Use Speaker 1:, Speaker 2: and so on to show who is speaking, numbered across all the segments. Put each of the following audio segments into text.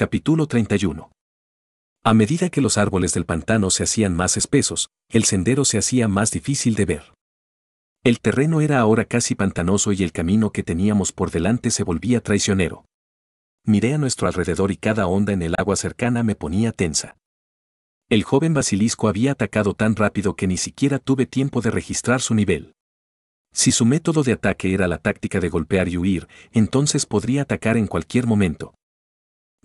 Speaker 1: Capítulo 31. A medida que los árboles del pantano se hacían más espesos, el sendero se hacía más difícil de ver. El terreno era ahora casi pantanoso y el camino que teníamos por delante se volvía traicionero. Miré a nuestro alrededor y cada onda en el agua cercana me ponía tensa. El joven basilisco había atacado tan rápido que ni siquiera tuve tiempo de registrar su nivel. Si su método de ataque era la táctica de golpear y huir, entonces podría atacar en cualquier momento.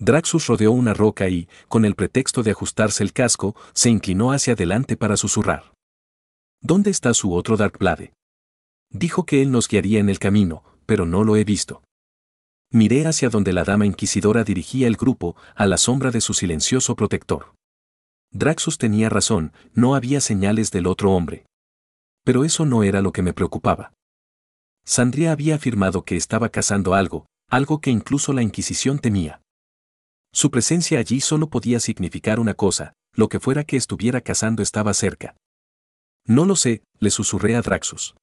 Speaker 1: Draxus rodeó una roca y, con el pretexto de ajustarse el casco, se inclinó hacia adelante para susurrar. ¿Dónde está su otro Darkblade? Dijo que él nos guiaría en el camino, pero no lo he visto. Miré hacia donde la dama inquisidora dirigía el grupo, a la sombra de su silencioso protector. Draxus tenía razón, no había señales del otro hombre. Pero eso no era lo que me preocupaba. Sandria había afirmado que estaba cazando algo, algo que incluso la Inquisición temía. Su presencia allí solo podía significar una cosa, lo que fuera que estuviera cazando estaba cerca. No lo sé, le susurré a Draxus.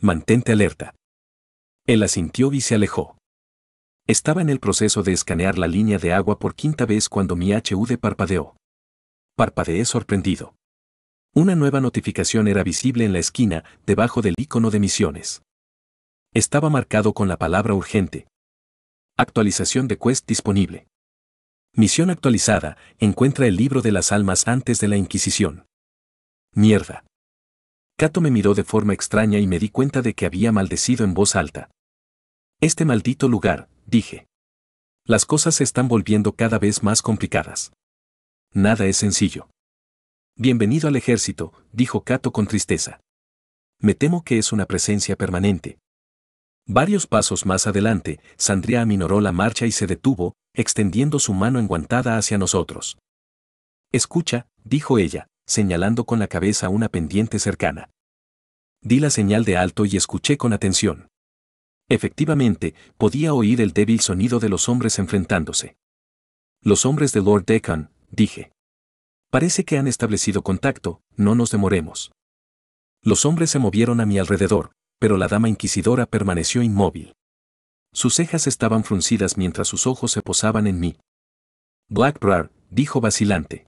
Speaker 1: Mantente alerta. Él asintió y se alejó. Estaba en el proceso de escanear la línea de agua por quinta vez cuando mi HUD parpadeó. Parpadeé sorprendido. Una nueva notificación era visible en la esquina, debajo del icono de misiones. Estaba marcado con la palabra urgente. Actualización de Quest disponible. Misión actualizada, encuentra el libro de las almas antes de la Inquisición. Mierda. Cato me miró de forma extraña y me di cuenta de que había maldecido en voz alta. Este maldito lugar, dije. Las cosas se están volviendo cada vez más complicadas. Nada es sencillo. Bienvenido al ejército, dijo Cato con tristeza. Me temo que es una presencia permanente. Varios pasos más adelante, Sandria aminoró la marcha y se detuvo, extendiendo su mano enguantada hacia nosotros. Escucha, dijo ella, señalando con la cabeza una pendiente cercana. Di la señal de alto y escuché con atención. Efectivamente, podía oír el débil sonido de los hombres enfrentándose. Los hombres de Lord Deccan, dije. Parece que han establecido contacto, no nos demoremos. Los hombres se movieron a mi alrededor, pero la dama inquisidora permaneció inmóvil. Sus cejas estaban fruncidas mientras sus ojos se posaban en mí. Blackbrar, dijo vacilante.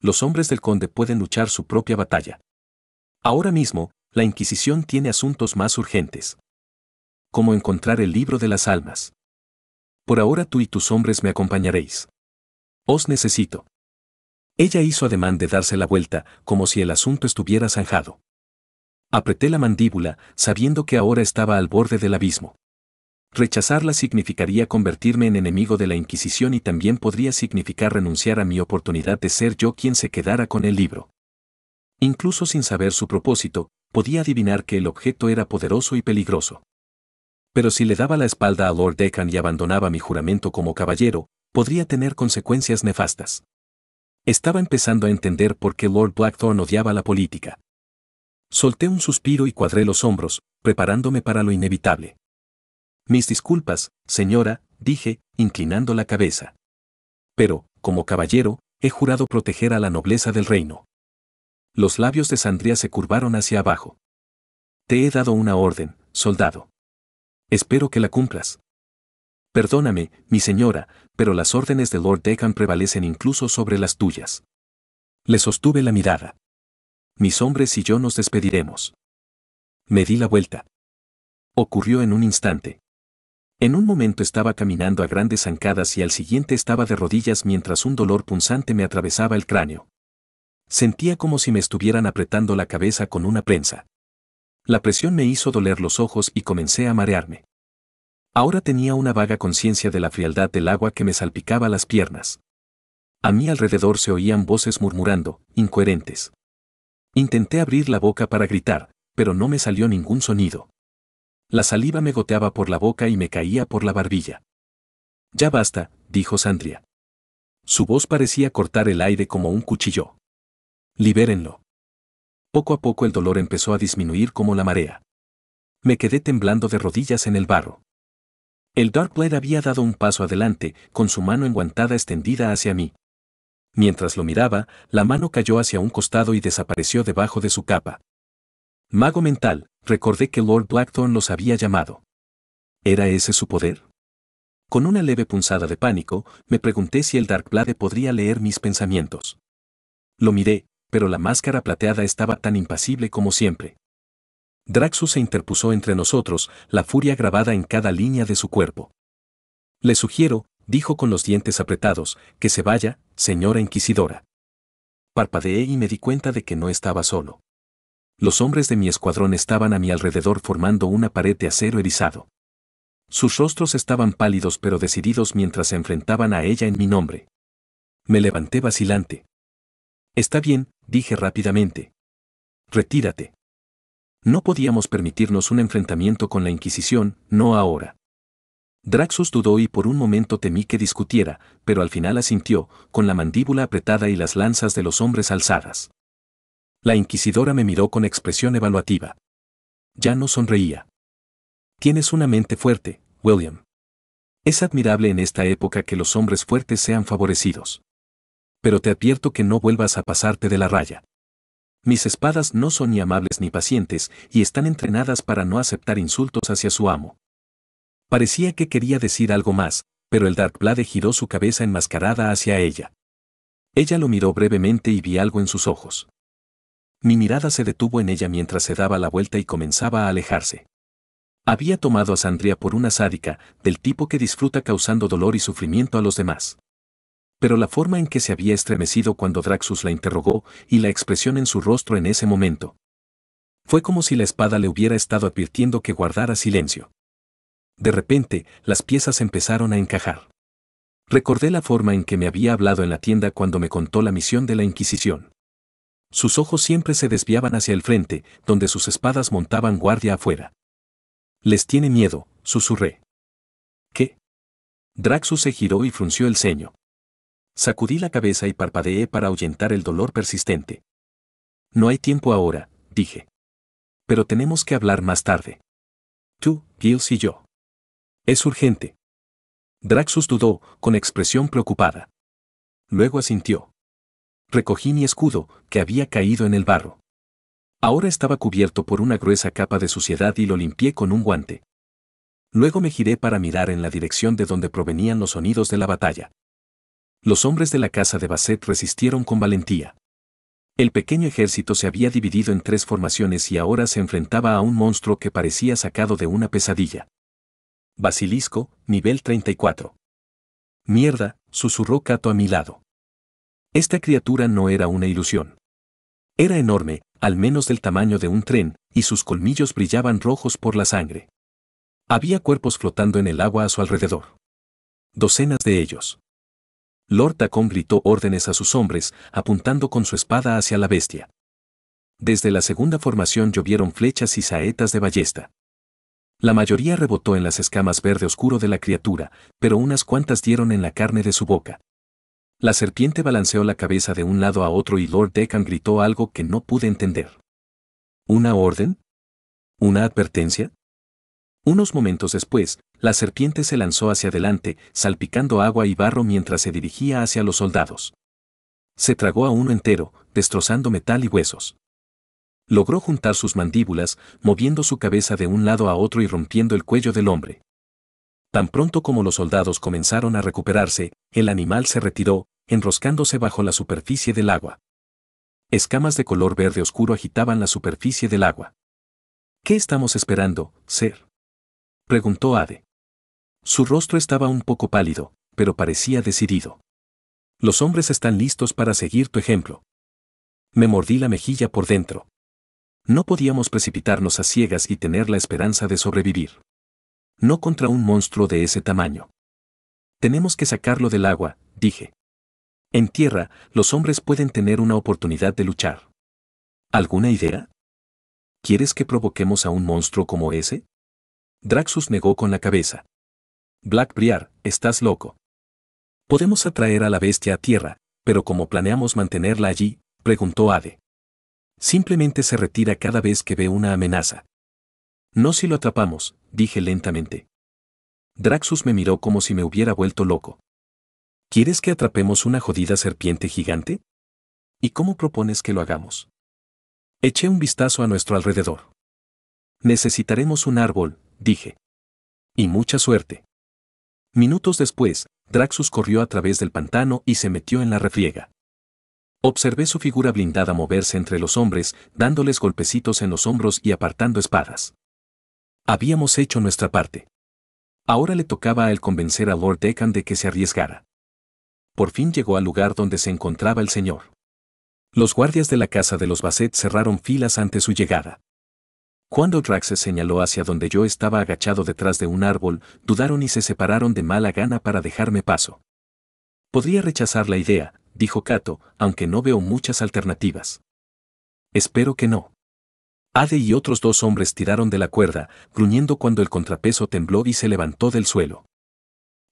Speaker 1: Los hombres del conde pueden luchar su propia batalla. Ahora mismo, la Inquisición tiene asuntos más urgentes. Como encontrar el libro de las almas. Por ahora tú y tus hombres me acompañaréis. Os necesito. Ella hizo ademán de darse la vuelta, como si el asunto estuviera zanjado. Apreté la mandíbula, sabiendo que ahora estaba al borde del abismo. Rechazarla significaría convertirme en enemigo de la Inquisición y también podría significar renunciar a mi oportunidad de ser yo quien se quedara con el libro. Incluso sin saber su propósito, podía adivinar que el objeto era poderoso y peligroso. Pero si le daba la espalda a Lord Deccan y abandonaba mi juramento como caballero, podría tener consecuencias nefastas. Estaba empezando a entender por qué Lord Blackthorne odiaba la política. Solté un suspiro y cuadré los hombros, preparándome para lo inevitable. Mis disculpas, señora, dije, inclinando la cabeza. Pero, como caballero, he jurado proteger a la nobleza del reino. Los labios de Sandría se curvaron hacia abajo. Te he dado una orden, soldado. Espero que la cumplas. Perdóname, mi señora, pero las órdenes de Lord Decan prevalecen incluso sobre las tuyas. Le sostuve la mirada mis hombres y yo nos despediremos. Me di la vuelta. Ocurrió en un instante. En un momento estaba caminando a grandes zancadas y al siguiente estaba de rodillas mientras un dolor punzante me atravesaba el cráneo. Sentía como si me estuvieran apretando la cabeza con una prensa. La presión me hizo doler los ojos y comencé a marearme. Ahora tenía una vaga conciencia de la frialdad del agua que me salpicaba las piernas. A mi alrededor se oían voces murmurando, incoherentes. Intenté abrir la boca para gritar, pero no me salió ningún sonido. La saliva me goteaba por la boca y me caía por la barbilla. Ya basta, dijo Sandria. Su voz parecía cortar el aire como un cuchillo. Libérenlo. Poco a poco el dolor empezó a disminuir como la marea. Me quedé temblando de rodillas en el barro. El Dark había dado un paso adelante, con su mano enguantada extendida hacia mí. Mientras lo miraba, la mano cayó hacia un costado y desapareció debajo de su capa. Mago mental, recordé que Lord Blackthorn los había llamado. ¿Era ese su poder? Con una leve punzada de pánico, me pregunté si el Darkblade podría leer mis pensamientos. Lo miré, pero la máscara plateada estaba tan impasible como siempre. Draxus se interpuso entre nosotros, la furia grabada en cada línea de su cuerpo. Le sugiero, dijo con los dientes apretados, que se vaya, señora inquisidora. Parpadeé y me di cuenta de que no estaba solo. Los hombres de mi escuadrón estaban a mi alrededor formando una pared de acero erizado. Sus rostros estaban pálidos pero decididos mientras se enfrentaban a ella en mi nombre. Me levanté vacilante. Está bien, dije rápidamente. Retírate. No podíamos permitirnos un enfrentamiento con la Inquisición, no ahora. Draxus dudó y por un momento temí que discutiera, pero al final asintió, con la mandíbula apretada y las lanzas de los hombres alzadas. La inquisidora me miró con expresión evaluativa. Ya no sonreía. Tienes una mente fuerte, William. Es admirable en esta época que los hombres fuertes sean favorecidos. Pero te advierto que no vuelvas a pasarte de la raya. Mis espadas no son ni amables ni pacientes y están entrenadas para no aceptar insultos hacia su amo. Parecía que quería decir algo más, pero el Dark giró su cabeza enmascarada hacia ella. Ella lo miró brevemente y vi algo en sus ojos. Mi mirada se detuvo en ella mientras se daba la vuelta y comenzaba a alejarse. Había tomado a Sandria por una sádica, del tipo que disfruta causando dolor y sufrimiento a los demás. Pero la forma en que se había estremecido cuando Draxus la interrogó y la expresión en su rostro en ese momento. Fue como si la espada le hubiera estado advirtiendo que guardara silencio. De repente, las piezas empezaron a encajar. Recordé la forma en que me había hablado en la tienda cuando me contó la misión de la Inquisición. Sus ojos siempre se desviaban hacia el frente, donde sus espadas montaban guardia afuera. Les tiene miedo, susurré. ¿Qué? Draxus se giró y frunció el ceño. Sacudí la cabeza y parpadeé para ahuyentar el dolor persistente. No hay tiempo ahora, dije. Pero tenemos que hablar más tarde. Tú, Gils y yo. Es urgente. Draxus dudó, con expresión preocupada. Luego asintió. Recogí mi escudo, que había caído en el barro. Ahora estaba cubierto por una gruesa capa de suciedad y lo limpié con un guante. Luego me giré para mirar en la dirección de donde provenían los sonidos de la batalla. Los hombres de la casa de Basset resistieron con valentía. El pequeño ejército se había dividido en tres formaciones y ahora se enfrentaba a un monstruo que parecía sacado de una pesadilla. Basilisco, nivel 34. Mierda, susurró Cato a mi lado. Esta criatura no era una ilusión. Era enorme, al menos del tamaño de un tren, y sus colmillos brillaban rojos por la sangre. Había cuerpos flotando en el agua a su alrededor. Docenas de ellos. Lord Tacón gritó órdenes a sus hombres, apuntando con su espada hacia la bestia. Desde la segunda formación llovieron flechas y saetas de ballesta. La mayoría rebotó en las escamas verde oscuro de la criatura, pero unas cuantas dieron en la carne de su boca. La serpiente balanceó la cabeza de un lado a otro y Lord Decan gritó algo que no pude entender. ¿Una orden? ¿Una advertencia? Unos momentos después, la serpiente se lanzó hacia adelante, salpicando agua y barro mientras se dirigía hacia los soldados. Se tragó a uno entero, destrozando metal y huesos. Logró juntar sus mandíbulas, moviendo su cabeza de un lado a otro y rompiendo el cuello del hombre. Tan pronto como los soldados comenzaron a recuperarse, el animal se retiró, enroscándose bajo la superficie del agua. Escamas de color verde oscuro agitaban la superficie del agua. ¿Qué estamos esperando, ser? preguntó Ade. Su rostro estaba un poco pálido, pero parecía decidido. Los hombres están listos para seguir tu ejemplo. Me mordí la mejilla por dentro. No podíamos precipitarnos a ciegas y tener la esperanza de sobrevivir. No contra un monstruo de ese tamaño. Tenemos que sacarlo del agua, dije. En tierra, los hombres pueden tener una oportunidad de luchar. ¿Alguna idea? ¿Quieres que provoquemos a un monstruo como ese? Draxus negó con la cabeza. Blackbriar, estás loco. Podemos atraer a la bestia a tierra, pero como planeamos mantenerla allí, preguntó Ade. Simplemente se retira cada vez que ve una amenaza. No si lo atrapamos, dije lentamente. Draxus me miró como si me hubiera vuelto loco. ¿Quieres que atrapemos una jodida serpiente gigante? ¿Y cómo propones que lo hagamos? Eché un vistazo a nuestro alrededor. Necesitaremos un árbol, dije. Y mucha suerte. Minutos después, Draxus corrió a través del pantano y se metió en la refriega. Observé su figura blindada moverse entre los hombres, dándoles golpecitos en los hombros y apartando espadas. Habíamos hecho nuestra parte. Ahora le tocaba a él convencer a Lord Deccan de que se arriesgara. Por fin llegó al lugar donde se encontraba el señor. Los guardias de la casa de los Basset cerraron filas ante su llegada. Cuando Drax señaló hacia donde yo estaba agachado detrás de un árbol, dudaron y se separaron de mala gana para dejarme paso. Podría rechazar la idea, dijo Cato, aunque no veo muchas alternativas. Espero que no. Ade y otros dos hombres tiraron de la cuerda, gruñendo cuando el contrapeso tembló y se levantó del suelo.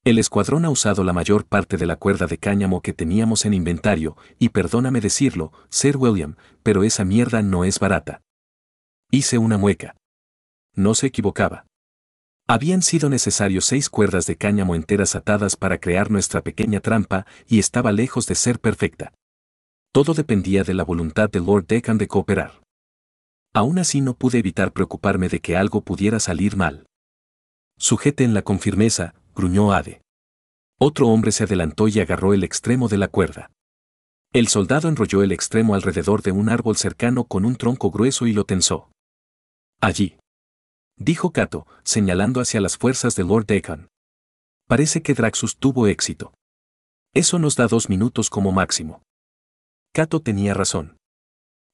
Speaker 1: El escuadrón ha usado la mayor parte de la cuerda de cáñamo que teníamos en inventario, y perdóname decirlo, Sir William, pero esa mierda no es barata. Hice una mueca. No se equivocaba. Habían sido necesarios seis cuerdas de cáñamo enteras atadas para crear nuestra pequeña trampa y estaba lejos de ser perfecta. Todo dependía de la voluntad de Lord Decan de cooperar. Aún así no pude evitar preocuparme de que algo pudiera salir mal. Sujétenla con firmeza, gruñó Ade. Otro hombre se adelantó y agarró el extremo de la cuerda. El soldado enrolló el extremo alrededor de un árbol cercano con un tronco grueso y lo tensó. Allí dijo Cato, señalando hacia las fuerzas de Lord Deccan. Parece que Draxus tuvo éxito. Eso nos da dos minutos como máximo. Cato tenía razón.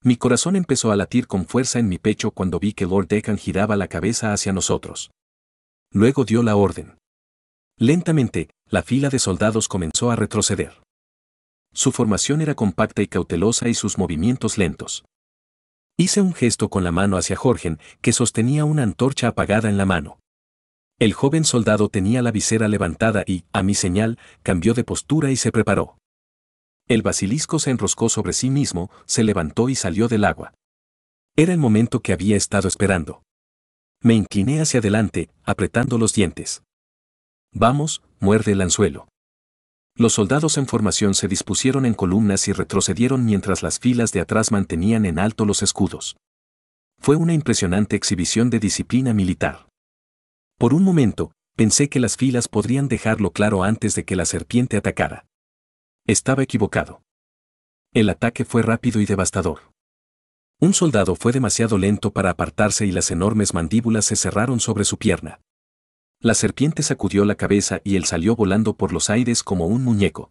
Speaker 1: Mi corazón empezó a latir con fuerza en mi pecho cuando vi que Lord Deccan giraba la cabeza hacia nosotros. Luego dio la orden. Lentamente, la fila de soldados comenzó a retroceder. Su formación era compacta y cautelosa y sus movimientos lentos. Hice un gesto con la mano hacia Jorgen, que sostenía una antorcha apagada en la mano. El joven soldado tenía la visera levantada y, a mi señal, cambió de postura y se preparó. El basilisco se enroscó sobre sí mismo, se levantó y salió del agua. Era el momento que había estado esperando. Me incliné hacia adelante, apretando los dientes. Vamos, muerde el anzuelo. Los soldados en formación se dispusieron en columnas y retrocedieron mientras las filas de atrás mantenían en alto los escudos. Fue una impresionante exhibición de disciplina militar. Por un momento, pensé que las filas podrían dejarlo claro antes de que la serpiente atacara. Estaba equivocado. El ataque fue rápido y devastador. Un soldado fue demasiado lento para apartarse y las enormes mandíbulas se cerraron sobre su pierna. La serpiente sacudió la cabeza y él salió volando por los aires como un muñeco.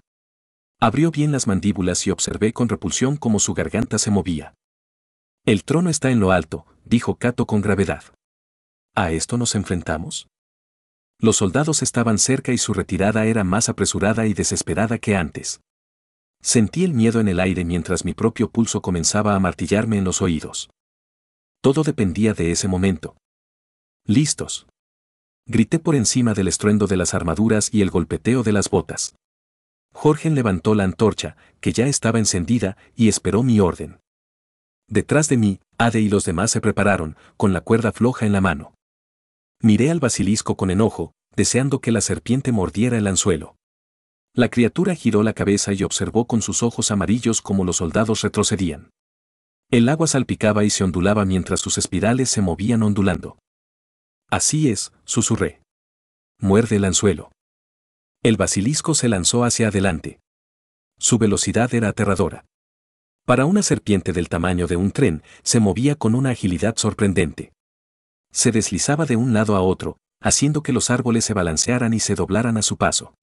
Speaker 1: Abrió bien las mandíbulas y observé con repulsión cómo su garganta se movía. El trono está en lo alto, dijo Cato con gravedad. ¿A esto nos enfrentamos? Los soldados estaban cerca y su retirada era más apresurada y desesperada que antes. Sentí el miedo en el aire mientras mi propio pulso comenzaba a martillarme en los oídos. Todo dependía de ese momento. Listos. Grité por encima del estruendo de las armaduras y el golpeteo de las botas. Jorgen levantó la antorcha, que ya estaba encendida, y esperó mi orden. Detrás de mí, Ade y los demás se prepararon, con la cuerda floja en la mano. Miré al basilisco con enojo, deseando que la serpiente mordiera el anzuelo. La criatura giró la cabeza y observó con sus ojos amarillos cómo los soldados retrocedían. El agua salpicaba y se ondulaba mientras sus espirales se movían ondulando. Así es, susurré. Muerde el anzuelo. El basilisco se lanzó hacia adelante. Su velocidad era aterradora. Para una serpiente del tamaño de un tren, se movía con una agilidad sorprendente. Se deslizaba de un lado a otro, haciendo que los árboles se balancearan y se doblaran a su paso.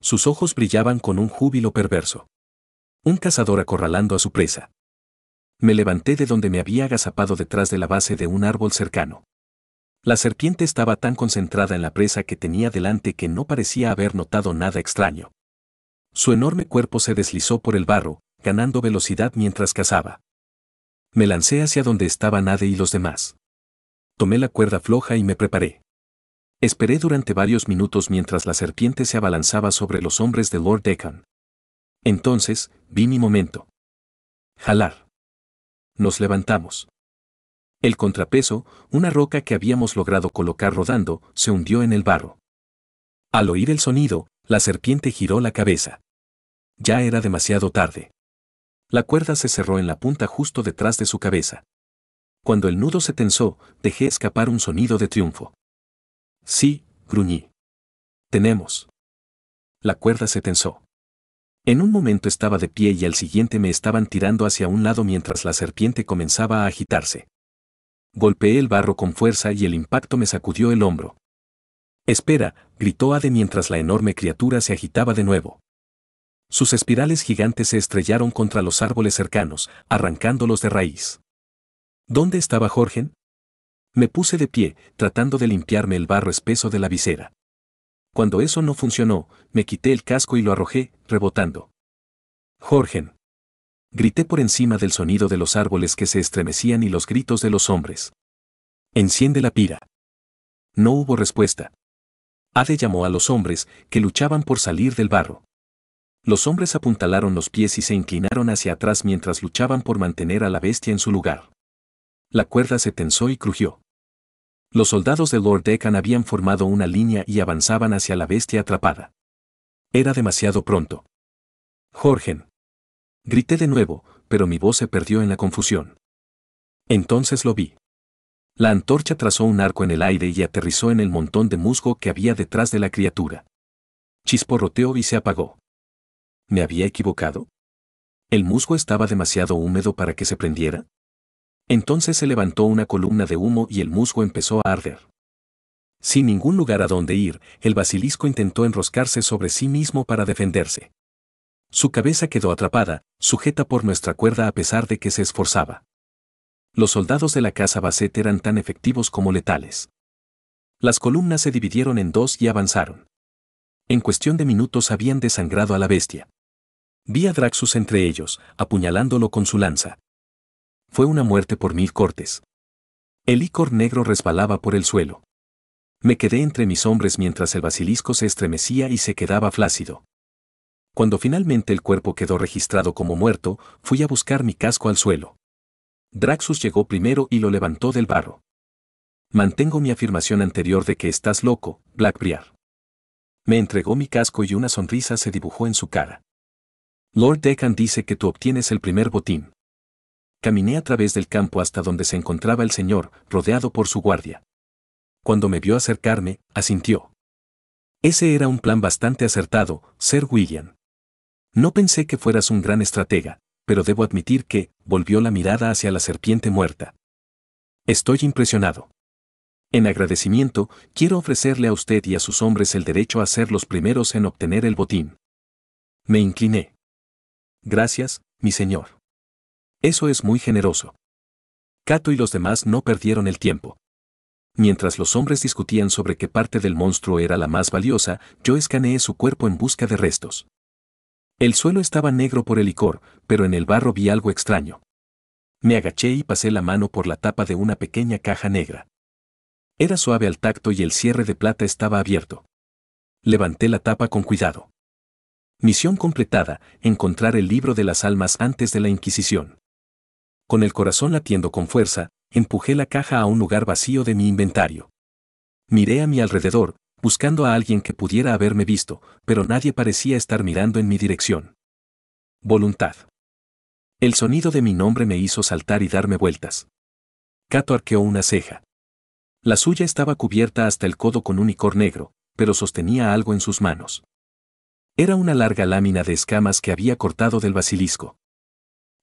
Speaker 1: Sus ojos brillaban con un júbilo perverso. Un cazador acorralando a su presa. Me levanté de donde me había agazapado detrás de la base de un árbol cercano. La serpiente estaba tan concentrada en la presa que tenía delante que no parecía haber notado nada extraño. Su enorme cuerpo se deslizó por el barro, ganando velocidad mientras cazaba. Me lancé hacia donde estaba Nade y los demás. Tomé la cuerda floja y me preparé. Esperé durante varios minutos mientras la serpiente se abalanzaba sobre los hombres de Lord Deccan. Entonces, vi mi momento. Jalar. Nos levantamos. El contrapeso, una roca que habíamos logrado colocar rodando, se hundió en el barro. Al oír el sonido, la serpiente giró la cabeza. Ya era demasiado tarde. La cuerda se cerró en la punta justo detrás de su cabeza. Cuando el nudo se tensó, dejé escapar un sonido de triunfo. Sí, gruñí. Tenemos. La cuerda se tensó. En un momento estaba de pie y al siguiente me estaban tirando hacia un lado mientras la serpiente comenzaba a agitarse. Golpeé el barro con fuerza y el impacto me sacudió el hombro. Espera, gritó Ade mientras la enorme criatura se agitaba de nuevo. Sus espirales gigantes se estrellaron contra los árboles cercanos, arrancándolos de raíz. ¿Dónde estaba Jorgen? Me puse de pie, tratando de limpiarme el barro espeso de la visera. Cuando eso no funcionó, me quité el casco y lo arrojé, rebotando. Jorgen grité por encima del sonido de los árboles que se estremecían y los gritos de los hombres. Enciende la pira. No hubo respuesta. Ade llamó a los hombres, que luchaban por salir del barro. Los hombres apuntalaron los pies y se inclinaron hacia atrás mientras luchaban por mantener a la bestia en su lugar. La cuerda se tensó y crujió. Los soldados de Lord Deccan habían formado una línea y avanzaban hacia la bestia atrapada. Era demasiado pronto. Jorgen. Grité de nuevo, pero mi voz se perdió en la confusión. Entonces lo vi. La antorcha trazó un arco en el aire y aterrizó en el montón de musgo que había detrás de la criatura. Chisporroteó y se apagó. ¿Me había equivocado? ¿El musgo estaba demasiado húmedo para que se prendiera? Entonces se levantó una columna de humo y el musgo empezó a arder. Sin ningún lugar a donde ir, el basilisco intentó enroscarse sobre sí mismo para defenderse. Su cabeza quedó atrapada, sujeta por nuestra cuerda a pesar de que se esforzaba. Los soldados de la casa Basset eran tan efectivos como letales. Las columnas se dividieron en dos y avanzaron. En cuestión de minutos habían desangrado a la bestia. Vi a Draxus entre ellos, apuñalándolo con su lanza. Fue una muerte por mil cortes. El licor negro resbalaba por el suelo. Me quedé entre mis hombres mientras el basilisco se estremecía y se quedaba flácido. Cuando finalmente el cuerpo quedó registrado como muerto, fui a buscar mi casco al suelo. Draxus llegó primero y lo levantó del barro. Mantengo mi afirmación anterior de que estás loco, Blackbriar. Me entregó mi casco y una sonrisa se dibujó en su cara. Lord Deccan dice que tú obtienes el primer botín. Caminé a través del campo hasta donde se encontraba el señor, rodeado por su guardia. Cuando me vio acercarme, asintió. Ese era un plan bastante acertado, Sir William. No pensé que fueras un gran estratega, pero debo admitir que, volvió la mirada hacia la serpiente muerta. Estoy impresionado. En agradecimiento, quiero ofrecerle a usted y a sus hombres el derecho a ser los primeros en obtener el botín. Me incliné. Gracias, mi señor. Eso es muy generoso. Cato y los demás no perdieron el tiempo. Mientras los hombres discutían sobre qué parte del monstruo era la más valiosa, yo escaneé su cuerpo en busca de restos. El suelo estaba negro por el licor, pero en el barro vi algo extraño. Me agaché y pasé la mano por la tapa de una pequeña caja negra. Era suave al tacto y el cierre de plata estaba abierto. Levanté la tapa con cuidado. Misión completada, encontrar el libro de las almas antes de la Inquisición. Con el corazón latiendo con fuerza, empujé la caja a un lugar vacío de mi inventario. Miré a mi alrededor, buscando a alguien que pudiera haberme visto, pero nadie parecía estar mirando en mi dirección. Voluntad. El sonido de mi nombre me hizo saltar y darme vueltas. Cato arqueó una ceja. La suya estaba cubierta hasta el codo con un icor negro, pero sostenía algo en sus manos. Era una larga lámina de escamas que había cortado del basilisco.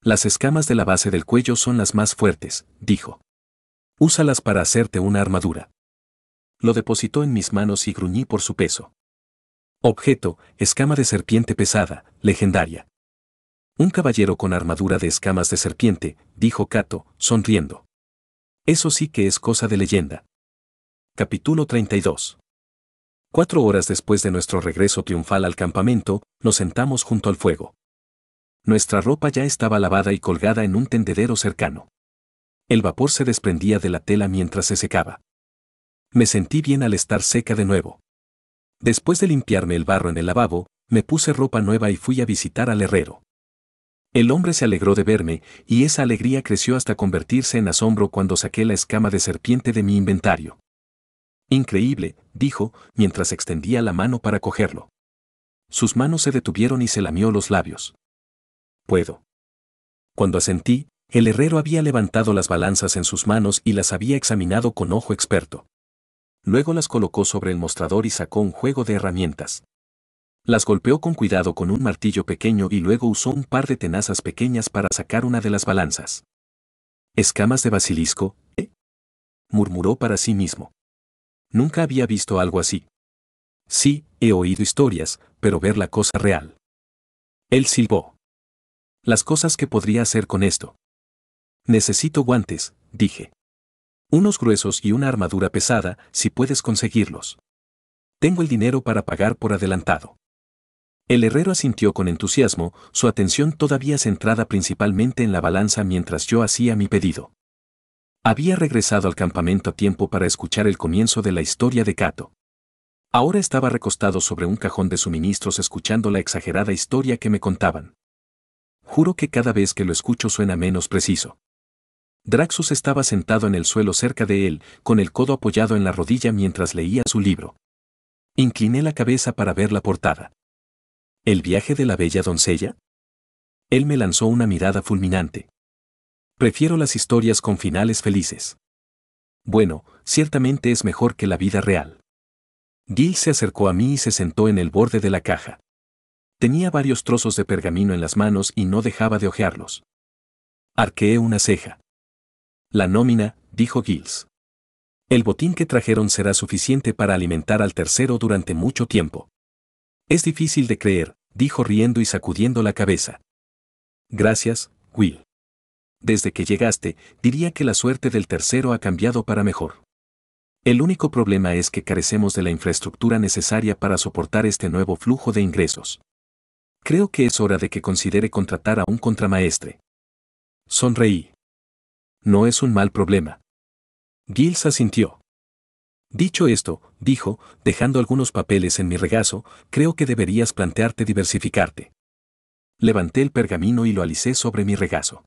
Speaker 1: Las escamas de la base del cuello son las más fuertes, dijo. Úsalas para hacerte una armadura lo depositó en mis manos y gruñí por su peso. Objeto, escama de serpiente pesada, legendaria. Un caballero con armadura de escamas de serpiente, dijo Cato, sonriendo. Eso sí que es cosa de leyenda. Capítulo 32. Cuatro horas después de nuestro regreso triunfal al campamento, nos sentamos junto al fuego. Nuestra ropa ya estaba lavada y colgada en un tendedero cercano. El vapor se desprendía de la tela mientras se secaba. Me sentí bien al estar seca de nuevo. Después de limpiarme el barro en el lavabo, me puse ropa nueva y fui a visitar al herrero. El hombre se alegró de verme, y esa alegría creció hasta convertirse en asombro cuando saqué la escama de serpiente de mi inventario. Increíble, dijo, mientras extendía la mano para cogerlo. Sus manos se detuvieron y se lamió los labios. Puedo. Cuando asentí, el herrero había levantado las balanzas en sus manos y las había examinado con ojo experto. Luego las colocó sobre el mostrador y sacó un juego de herramientas. Las golpeó con cuidado con un martillo pequeño y luego usó un par de tenazas pequeñas para sacar una de las balanzas. Escamas de basilisco, ¿eh? murmuró para sí mismo. Nunca había visto algo así. Sí, he oído historias, pero ver la cosa real. Él silbó. Las cosas que podría hacer con esto. Necesito guantes, dije. Unos gruesos y una armadura pesada, si puedes conseguirlos. Tengo el dinero para pagar por adelantado. El herrero asintió con entusiasmo, su atención todavía centrada principalmente en la balanza mientras yo hacía mi pedido. Había regresado al campamento a tiempo para escuchar el comienzo de la historia de Cato. Ahora estaba recostado sobre un cajón de suministros escuchando la exagerada historia que me contaban. Juro que cada vez que lo escucho suena menos preciso. Draxus estaba sentado en el suelo cerca de él, con el codo apoyado en la rodilla mientras leía su libro. Incliné la cabeza para ver la portada. ¿El viaje de la bella doncella? Él me lanzó una mirada fulminante. Prefiero las historias con finales felices. Bueno, ciertamente es mejor que la vida real. Gil se acercó a mí y se sentó en el borde de la caja. Tenía varios trozos de pergamino en las manos y no dejaba de ojearlos. Arqueé una ceja. La nómina, dijo Gills. El botín que trajeron será suficiente para alimentar al tercero durante mucho tiempo. Es difícil de creer, dijo riendo y sacudiendo la cabeza. Gracias, Will. Desde que llegaste, diría que la suerte del tercero ha cambiado para mejor. El único problema es que carecemos de la infraestructura necesaria para soportar este nuevo flujo de ingresos. Creo que es hora de que considere contratar a un contramaestre. Sonreí no es un mal problema. se asintió. Dicho esto, dijo, dejando algunos papeles en mi regazo, creo que deberías plantearte diversificarte. Levanté el pergamino y lo alicé sobre mi regazo.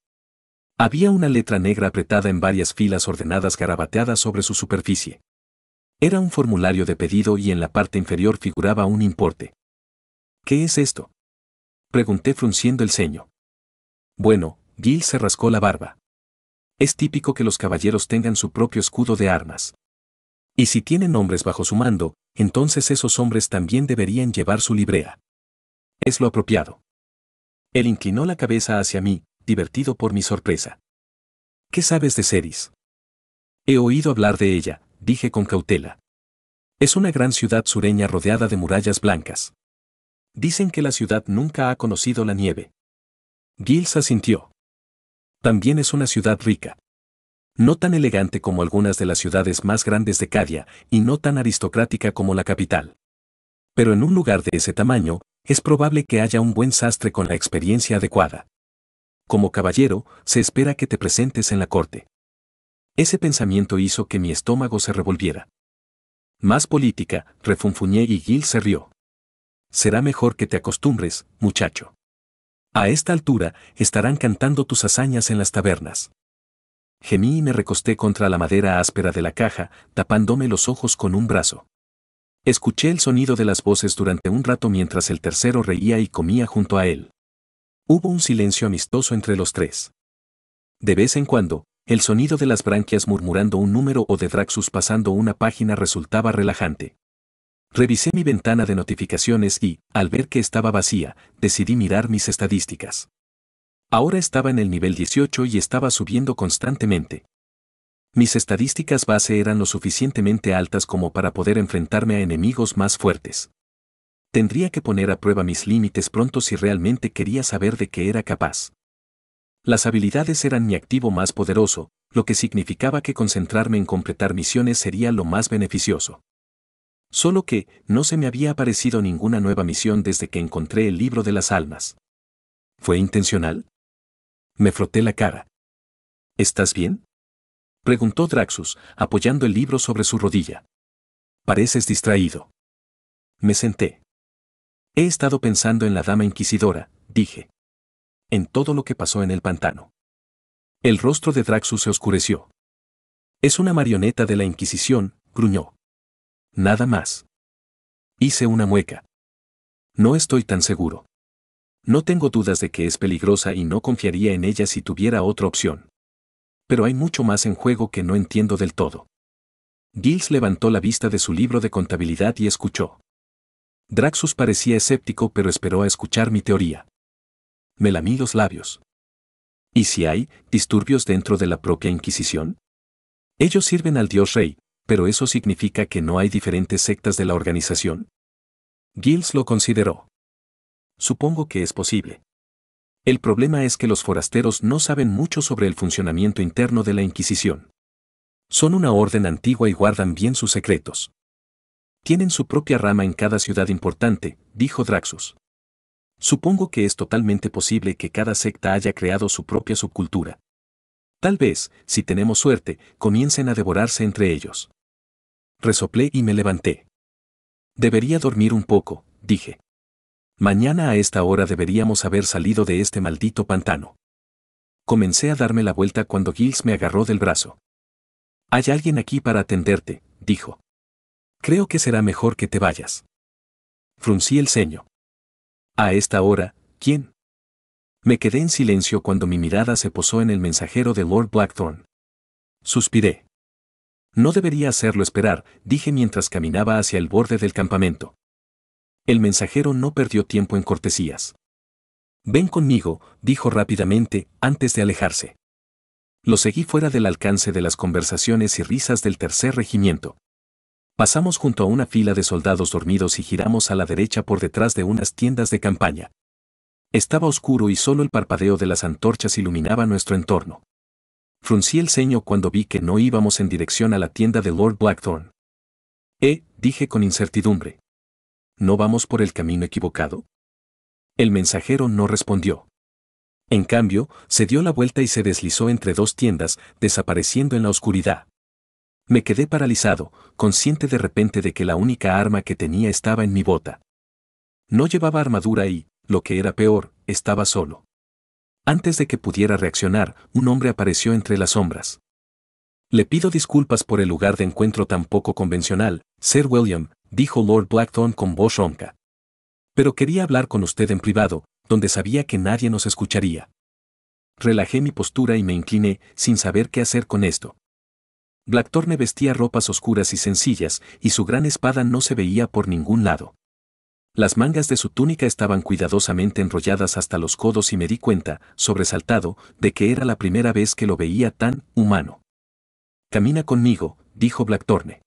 Speaker 1: Había una letra negra apretada en varias filas ordenadas garabateadas sobre su superficie. Era un formulario de pedido y en la parte inferior figuraba un importe. ¿Qué es esto? Pregunté frunciendo el ceño. Bueno, Gil se rascó la barba es típico que los caballeros tengan su propio escudo de armas. Y si tienen hombres bajo su mando, entonces esos hombres también deberían llevar su librea. Es lo apropiado. Él inclinó la cabeza hacia mí, divertido por mi sorpresa. ¿Qué sabes de Ceres? He oído hablar de ella, dije con cautela. Es una gran ciudad sureña rodeada de murallas blancas. Dicen que la ciudad nunca ha conocido la nieve. Gil asintió. También es una ciudad rica. No tan elegante como algunas de las ciudades más grandes de Cadia y no tan aristocrática como la capital. Pero en un lugar de ese tamaño, es probable que haya un buen sastre con la experiencia adecuada. Como caballero, se espera que te presentes en la corte. Ese pensamiento hizo que mi estómago se revolviera. Más política, refunfuñé y Gil se rió. Será mejor que te acostumbres, muchacho. A esta altura, estarán cantando tus hazañas en las tabernas. Gemí y me recosté contra la madera áspera de la caja, tapándome los ojos con un brazo. Escuché el sonido de las voces durante un rato mientras el tercero reía y comía junto a él. Hubo un silencio amistoso entre los tres. De vez en cuando, el sonido de las branquias murmurando un número o de Draxus pasando una página resultaba relajante. Revisé mi ventana de notificaciones y, al ver que estaba vacía, decidí mirar mis estadísticas. Ahora estaba en el nivel 18 y estaba subiendo constantemente. Mis estadísticas base eran lo suficientemente altas como para poder enfrentarme a enemigos más fuertes. Tendría que poner a prueba mis límites pronto si realmente quería saber de qué era capaz. Las habilidades eran mi activo más poderoso, lo que significaba que concentrarme en completar misiones sería lo más beneficioso solo que no se me había aparecido ninguna nueva misión desde que encontré el libro de las almas. ¿Fue intencional? Me froté la cara. ¿Estás bien? Preguntó Draxus, apoyando el libro sobre su rodilla. Pareces distraído. Me senté. He estado pensando en la dama inquisidora, dije. En todo lo que pasó en el pantano. El rostro de Draxus se oscureció. Es una marioneta de la Inquisición, gruñó. Nada más. Hice una mueca. No estoy tan seguro. No tengo dudas de que es peligrosa y no confiaría en ella si tuviera otra opción. Pero hay mucho más en juego que no entiendo del todo. Giles levantó la vista de su libro de contabilidad y escuchó. Draxus parecía escéptico pero esperó a escuchar mi teoría. Me lamí los labios. ¿Y si hay disturbios dentro de la propia Inquisición? Ellos sirven al Dios Rey, pero eso significa que no hay diferentes sectas de la organización. Giles lo consideró. Supongo que es posible. El problema es que los forasteros no saben mucho sobre el funcionamiento interno de la Inquisición. Son una orden antigua y guardan bien sus secretos. Tienen su propia rama en cada ciudad importante, dijo Draxus. Supongo que es totalmente posible que cada secta haya creado su propia subcultura. Tal vez, si tenemos suerte, comiencen a devorarse entre ellos. Resoplé y me levanté. Debería dormir un poco, dije. Mañana a esta hora deberíamos haber salido de este maldito pantano. Comencé a darme la vuelta cuando Gils me agarró del brazo. Hay alguien aquí para atenderte, dijo. Creo que será mejor que te vayas. Fruncí el ceño. A esta hora, ¿quién? Me quedé en silencio cuando mi mirada se posó en el mensajero de Lord Blackthorne. Suspiré. No debería hacerlo esperar, dije mientras caminaba hacia el borde del campamento. El mensajero no perdió tiempo en cortesías. Ven conmigo, dijo rápidamente, antes de alejarse. Lo seguí fuera del alcance de las conversaciones y risas del tercer regimiento. Pasamos junto a una fila de soldados dormidos y giramos a la derecha por detrás de unas tiendas de campaña. Estaba oscuro y solo el parpadeo de las antorchas iluminaba nuestro entorno. Fruncí el ceño cuando vi que no íbamos en dirección a la tienda de Lord Blackthorne. Eh, dije con incertidumbre. ¿No vamos por el camino equivocado? El mensajero no respondió. En cambio, se dio la vuelta y se deslizó entre dos tiendas, desapareciendo en la oscuridad. Me quedé paralizado, consciente de repente de que la única arma que tenía estaba en mi bota. No llevaba armadura y, lo que era peor, estaba solo. Antes de que pudiera reaccionar, un hombre apareció entre las sombras. Le pido disculpas por el lugar de encuentro tan poco convencional, Sir William, dijo Lord Blackthorne con voz ronca. Pero quería hablar con usted en privado, donde sabía que nadie nos escucharía. Relajé mi postura y me incliné, sin saber qué hacer con esto. Blackthorne vestía ropas oscuras y sencillas, y su gran espada no se veía por ningún lado. Las mangas de su túnica estaban cuidadosamente enrolladas hasta los codos y me di cuenta, sobresaltado, de que era la primera vez que lo veía tan humano. Camina conmigo, dijo Blackthorne.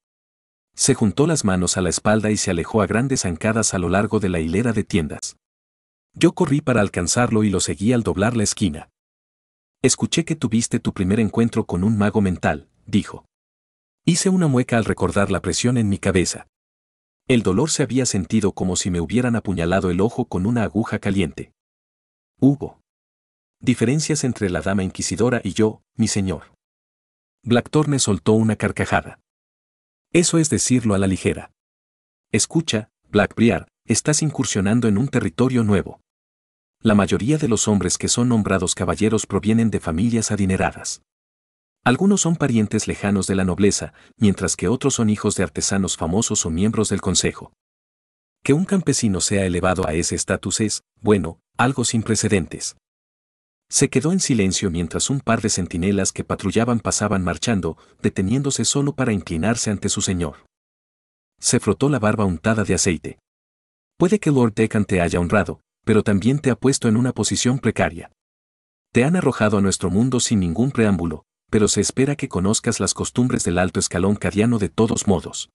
Speaker 1: Se juntó las manos a la espalda y se alejó a grandes zancadas a lo largo de la hilera de tiendas. Yo corrí para alcanzarlo y lo seguí al doblar la esquina. Escuché que tuviste tu primer encuentro con un mago mental, dijo. Hice una mueca al recordar la presión en mi cabeza. El dolor se había sentido como si me hubieran apuñalado el ojo con una aguja caliente. Hubo diferencias entre la dama inquisidora y yo, mi señor. Blackthorne soltó una carcajada. Eso es decirlo a la ligera. Escucha, Blackbriar, estás incursionando en un territorio nuevo. La mayoría de los hombres que son nombrados caballeros provienen de familias adineradas. Algunos son parientes lejanos de la nobleza, mientras que otros son hijos de artesanos famosos o miembros del consejo. Que un campesino sea elevado a ese estatus es, bueno, algo sin precedentes. Se quedó en silencio mientras un par de centinelas que patrullaban pasaban marchando, deteniéndose solo para inclinarse ante su señor. Se frotó la barba untada de aceite. Puede que Lord Decan te haya honrado, pero también te ha puesto en una posición precaria. Te han arrojado a nuestro mundo sin ningún preámbulo, pero se espera que conozcas las costumbres del alto escalón cadiano de todos modos.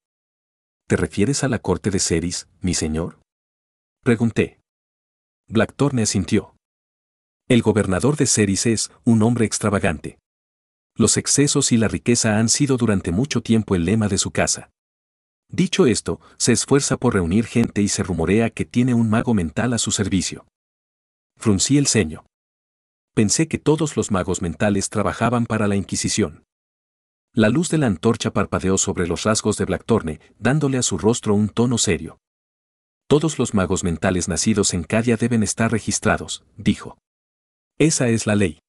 Speaker 1: ¿Te refieres a la corte de Ceres, mi señor? Pregunté. Blackthorne asintió. El gobernador de Ceres es un hombre extravagante. Los excesos y la riqueza han sido durante mucho tiempo el lema de su casa. Dicho esto, se esfuerza por reunir gente y se rumorea que tiene un mago mental a su servicio. Fruncí el ceño pensé que todos los magos mentales trabajaban para la Inquisición. La luz de la antorcha parpadeó sobre los rasgos de Blackthorne, dándole a su rostro un tono serio. Todos los magos mentales nacidos en Cadia deben estar registrados, dijo. Esa es la ley.